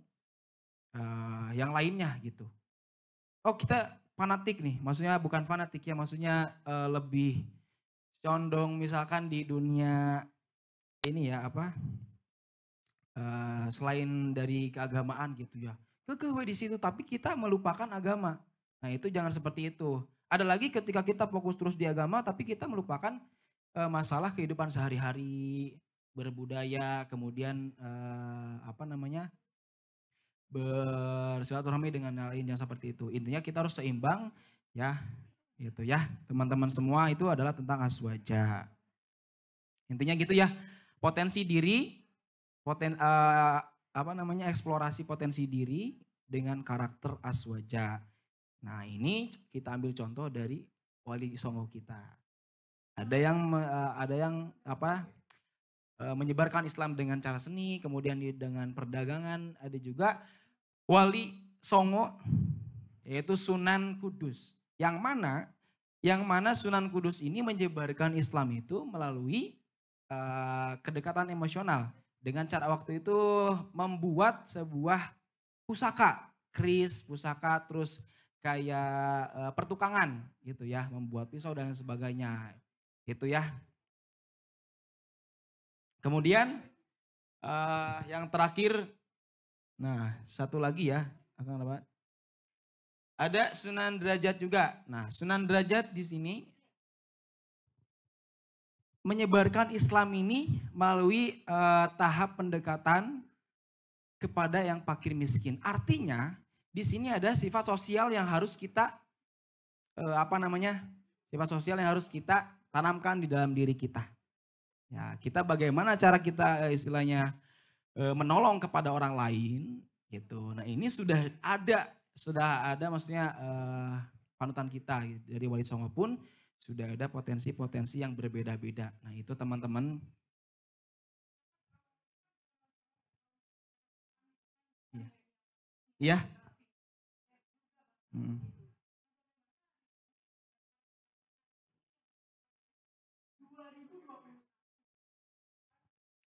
uh, yang lainnya gitu. Oh kita fanatik nih, maksudnya bukan fanatik ya, maksudnya uh, lebih condong misalkan di dunia ini ya apa uh, selain dari keagamaan gitu ya kekeh di situ tapi kita melupakan agama nah itu jangan seperti itu ada lagi ketika kita fokus terus di agama tapi kita melupakan uh, masalah kehidupan sehari-hari berbudaya kemudian uh, apa namanya bersilaturahmi dengan lain yang seperti itu intinya kita harus seimbang ya Gitu ya, teman-teman semua itu adalah tentang aswaja. Intinya gitu ya, potensi diri, poten, uh, apa namanya eksplorasi potensi diri dengan karakter aswaja. Nah ini kita ambil contoh dari wali songo kita. Ada yang uh, ada yang apa uh, menyebarkan Islam dengan cara seni, kemudian dengan perdagangan, ada juga wali songo yaitu Sunan Kudus. Yang mana yang mana Sunan Kudus ini menyebarkan Islam itu melalui uh, kedekatan emosional dengan cara waktu itu membuat sebuah pusaka, kris, pusaka terus kayak uh, pertukangan gitu ya, membuat pisau dan sebagainya. Gitu ya. Kemudian uh, yang terakhir nah, satu lagi ya, akan dapat ada Sunan Derajat juga. Nah, Sunan Derajat di sini menyebarkan Islam ini melalui uh, tahap pendekatan kepada yang fakir miskin. Artinya di sini ada sifat sosial yang harus kita uh, apa namanya? Sifat sosial yang harus kita tanamkan di dalam diri kita. Ya, kita bagaimana cara kita uh, istilahnya uh, menolong kepada orang lain gitu. Nah, ini sudah ada sudah ada maksudnya uh, panutan kita gitu. dari wali songo pun sudah ada potensi-potensi yang berbeda-beda. Nah itu teman-teman Iya. iya? Hmm.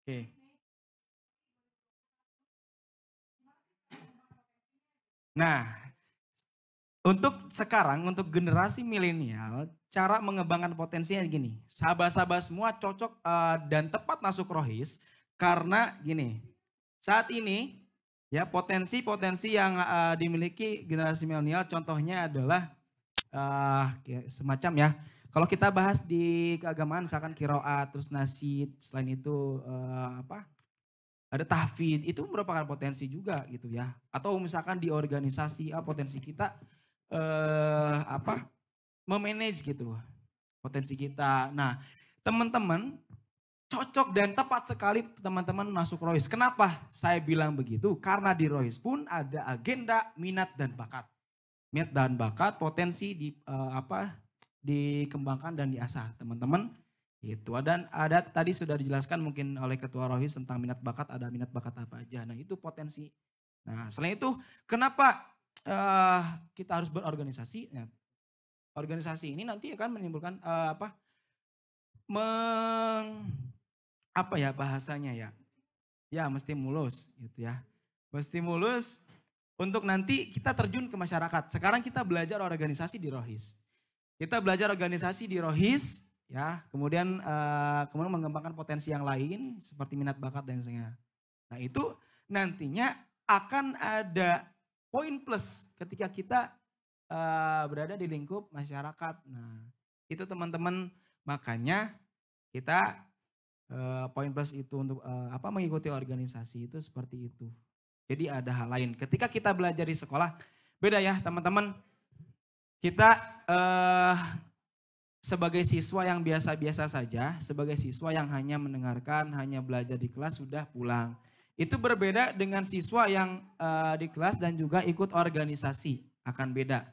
Oke. Okay. Nah, untuk sekarang, untuk generasi milenial, cara mengembangkan potensinya gini. Sahabat-sahabat semua cocok uh, dan tepat masuk rohis karena gini. Saat ini ya potensi-potensi yang uh, dimiliki generasi milenial contohnya adalah uh, semacam ya. Kalau kita bahas di keagamaan misalkan kiroat, terus nasid, selain itu uh, apa? ada tahfidz itu merupakan potensi juga gitu ya atau misalkan di organisasi ah, potensi kita eh apa memanage gitu potensi kita nah teman-teman cocok dan tepat sekali teman-teman masuk Rohis. Kenapa saya bilang begitu? Karena di Rohis pun ada agenda, minat dan bakat. Minat dan bakat potensi di eh, apa dikembangkan dan diasah, teman-teman. Itu dan ada tadi sudah dijelaskan mungkin oleh ketua Rohis tentang minat bakat, ada minat bakat apa aja. Nah, itu potensi. Nah, selain itu kenapa uh, kita harus berorganisasi? Nah, organisasi ini nanti akan menimbulkan uh, apa? meng apa ya bahasanya ya? Ya, mesti mulus gitu ya. Mesti mulus untuk nanti kita terjun ke masyarakat. Sekarang kita belajar organisasi di Rohis. Kita belajar organisasi di Rohis ya kemudian uh, kemudian mengembangkan potensi yang lain seperti minat bakat dan sebagainya. Nah itu nantinya akan ada poin plus ketika kita uh, berada di lingkup masyarakat. Nah itu teman-teman makanya kita uh, poin plus itu untuk uh, apa mengikuti organisasi itu seperti itu. Jadi ada hal lain. Ketika kita belajar di sekolah beda ya teman-teman. Kita uh, sebagai siswa yang biasa-biasa saja, sebagai siswa yang hanya mendengarkan, hanya belajar di kelas sudah pulang. Itu berbeda dengan siswa yang uh, di kelas dan juga ikut organisasi, akan beda.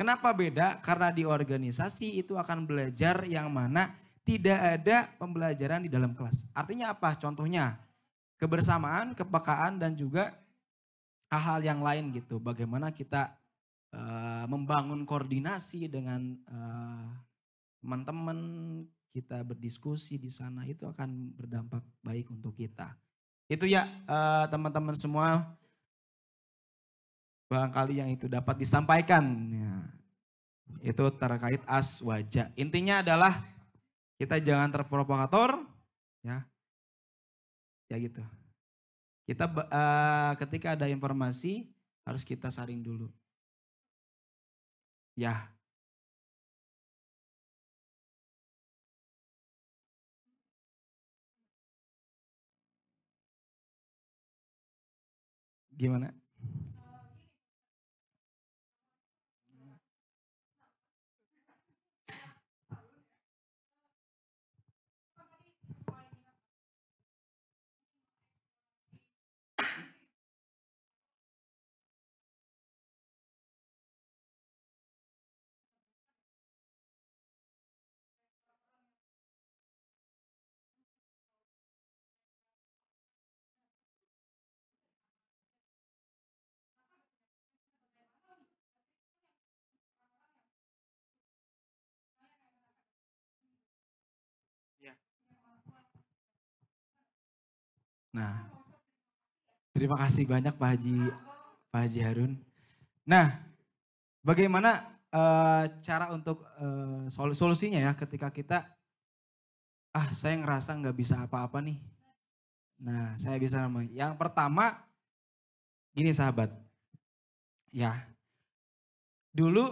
Kenapa beda? Karena di organisasi itu akan belajar yang mana tidak ada pembelajaran di dalam kelas. Artinya apa? Contohnya kebersamaan, kepekaan dan juga hal-hal yang lain gitu. Bagaimana kita uh, membangun koordinasi dengan uh, teman-teman, kita berdiskusi di sana itu akan berdampak baik untuk kita. Itu ya eh, teman-teman semua barangkali yang itu dapat disampaikan. Ya. Itu terkait as wajah. Intinya adalah kita jangan terprovokator ya. Ya gitu. Kita uh, ketika ada informasi harus kita saring dulu. Ya, Gimana? Nah, terima kasih banyak Pak Haji, Pak Haji Harun. Nah, bagaimana uh, cara untuk uh, sol solusinya ya ketika kita, ah saya ngerasa nggak bisa apa-apa nih. Nah, saya bisa namanya. Yang pertama, gini sahabat, ya dulu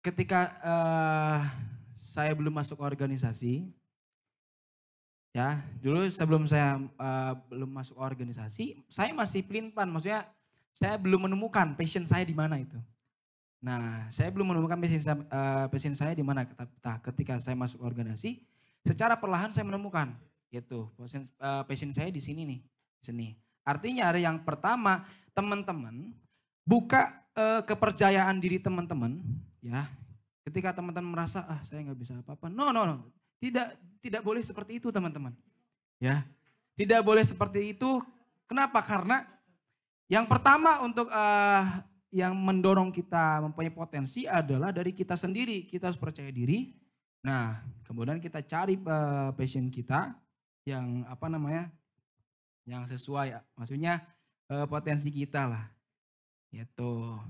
ketika uh, saya belum masuk organisasi, Ya, dulu sebelum saya uh, belum masuk organisasi, saya masih pelin-pelan. Maksudnya saya belum menemukan passion saya di mana itu. Nah, saya belum menemukan passion, uh, passion saya di mana. Nah, ketika saya masuk organisasi, secara perlahan saya menemukan gitu passion, uh, passion saya di sini nih, seni. Artinya ada yang pertama, teman-teman buka uh, kepercayaan diri teman-teman ya. Ketika teman-teman merasa ah saya nggak bisa apa-apa. No, no, no tidak tidak boleh seperti itu teman-teman. Ya. Tidak boleh seperti itu. Kenapa? Karena yang pertama untuk uh, yang mendorong kita mempunyai potensi adalah dari kita sendiri. Kita harus percaya diri. Nah, kemudian kita cari uh, passion kita yang apa namanya? Yang sesuai. Maksudnya uh, potensi kita lah. Yaitu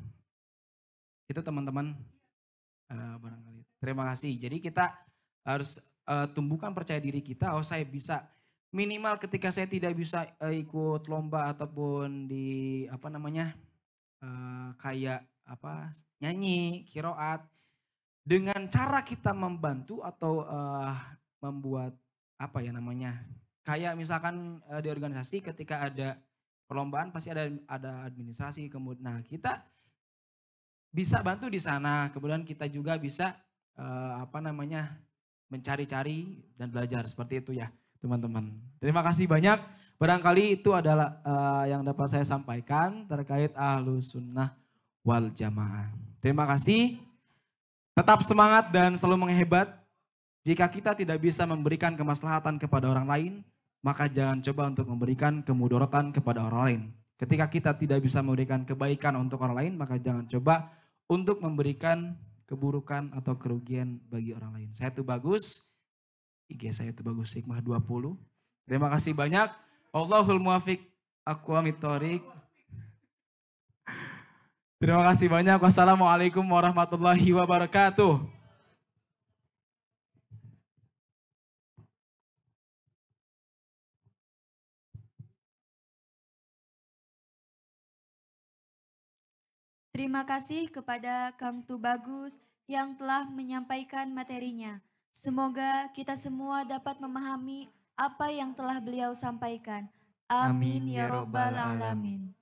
Itu teman-teman uh, barangkali. Terima kasih. Jadi kita harus uh, tumbuhkan percaya diri kita. Oh saya bisa minimal ketika saya tidak bisa uh, ikut lomba ataupun di apa namanya uh, kayak apa nyanyi kiroat dengan cara kita membantu atau uh, membuat apa ya namanya kayak misalkan uh, di organisasi ketika ada perlombaan pasti ada ada administrasi kemudian nah kita bisa bantu di sana kemudian kita juga bisa uh, apa namanya mencari-cari dan belajar seperti itu ya teman-teman. Terima kasih banyak. Barangkali itu adalah uh, yang dapat saya sampaikan terkait ahlu sunnah wal jamaah. Terima kasih. Tetap semangat dan selalu menghebat. Jika kita tidak bisa memberikan kemaslahatan kepada orang lain, maka jangan coba untuk memberikan kemudorotan kepada orang lain. Ketika kita tidak bisa memberikan kebaikan untuk orang lain, maka jangan coba untuk memberikan keburukan atau kerugian bagi orang lain. Saya tuh bagus, IG saya tuh bagus Sigma 20. Terima kasih banyak. Allahul muafiq akwamitorik. Terima kasih banyak. Wassalamualaikum warahmatullahi wabarakatuh. Terima kasih kepada Kang Tubagus yang telah menyampaikan materinya. Semoga kita semua dapat memahami apa yang telah beliau sampaikan. Amin, Amin ya, ya Robbal Alamin.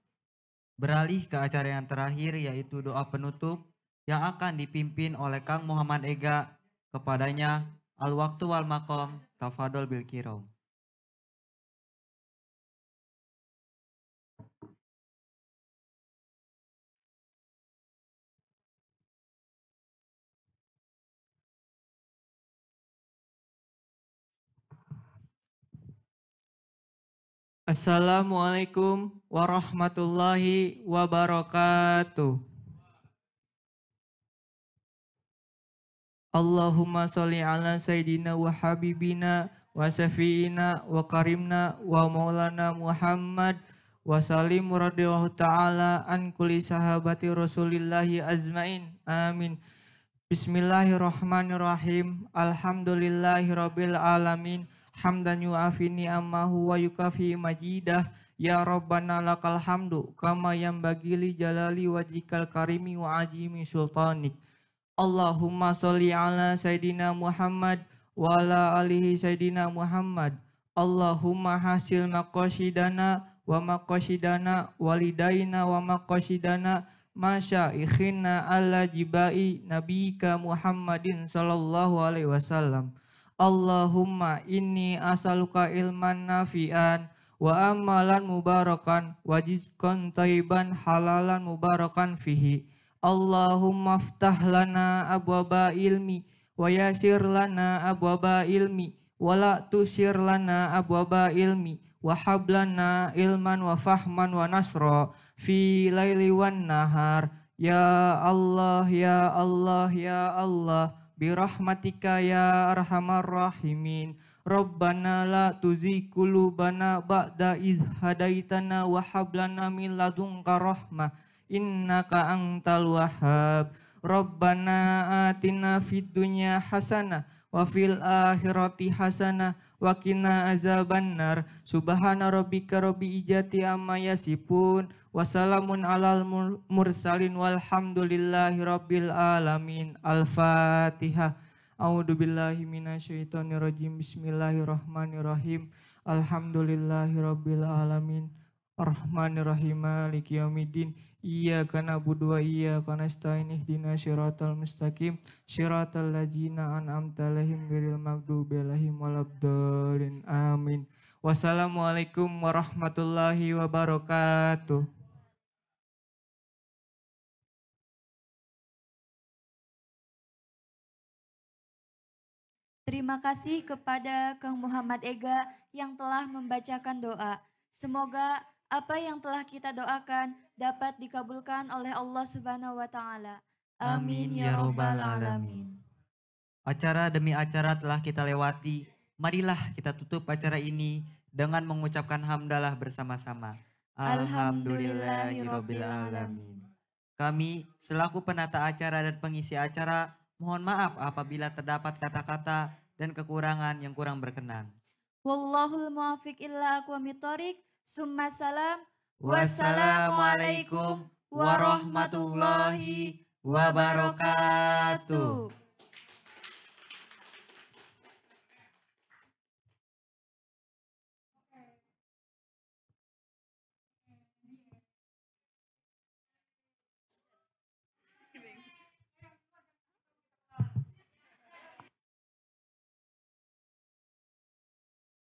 Beralih ke acara yang terakhir yaitu doa penutup yang akan dipimpin oleh Kang Muhammad Ega. Kepadanya, Al-Waktu wal Makom, Tafadol Bilkirom. Assalamualaikum warahmatullahi wabarakatuh. Allahumma salli ala sayyidina wa habibina wa syafi'ina wa karimna wa maulana Muhammad wa salim radhiyallahu ta'ala an kulli sahabati rasulillahi azmain. Amin. Bismillahirrahmanirrahim. Alhamdulillahi alamin hamdan yu'afini amahu wa yukafi majidah ya rabbana lakal hamdu kama yang bagili jalali wajikal karimi wa ajimi sultanik Allahumma Salli ala Sayyidina Muhammad wa ala alihi Sayyidina Muhammad Allahumma hasil maqasidana wa maqasidana walidaina wa maqasidana ikhina ala jibai nabika Muhammadin sallallahu alaihi wasallam Allahumma inni asaluka ilman nafi'an wa amalan mubarakan wajizkan taiban halalan mubarakan fihi. Allahumma ftah lana abwaba ilmi wa yasir lana abwaba ilmi la tusir lana abwaba ilmi wa hablana ilman wa fahman wa nasra fi laili wan nahar ya Allah ya Allah ya Allah birahmatika ya arhamar rahimin Rabbana la tuzi kulubana ba'da iz hadaitana wa hablana min ladunka rahmah innaka antal wahhab Rabbana atina fid dunya hasanah wa fil akhirati hasanah Wakina azabannar subhana rabbika rabbi ijati amma yasifun wasalamun alal mursalin walhamdulillahi rabbil alamin al-fatihah A'udzu billahi minasyaitonir Bismillahirrahmanirrahim Bismillahirrahmanirrahim. rabbil alamin. Arrahmanirrahim. Maliki Iya karena budwa iya karena stain ihdina syiratal mustaqim syiratal lajina an amtalahim ghairil magdu belahim walabdolin amin. Wassalamualaikum warahmatullahi wabarakatuh. Terima kasih kepada Kang Muhammad Ega yang telah membacakan doa. Semoga apa yang telah kita doakan dapat dikabulkan oleh Allah Subhanahu wa taala. Amin ya, ya robbal alamin. Acara demi acara telah kita lewati. Marilah kita tutup acara ini dengan mengucapkan hamdalah bersama-sama. Alhamdulillahirabbil alamin. Kami selaku penata acara dan pengisi acara mohon maaf apabila terdapat kata-kata dan kekurangan yang kurang berkenan. Wallahul muafiq illa aqwamit thoriq. Summa salam. Wassalamualaikum warahmatullahi wabarakatuh.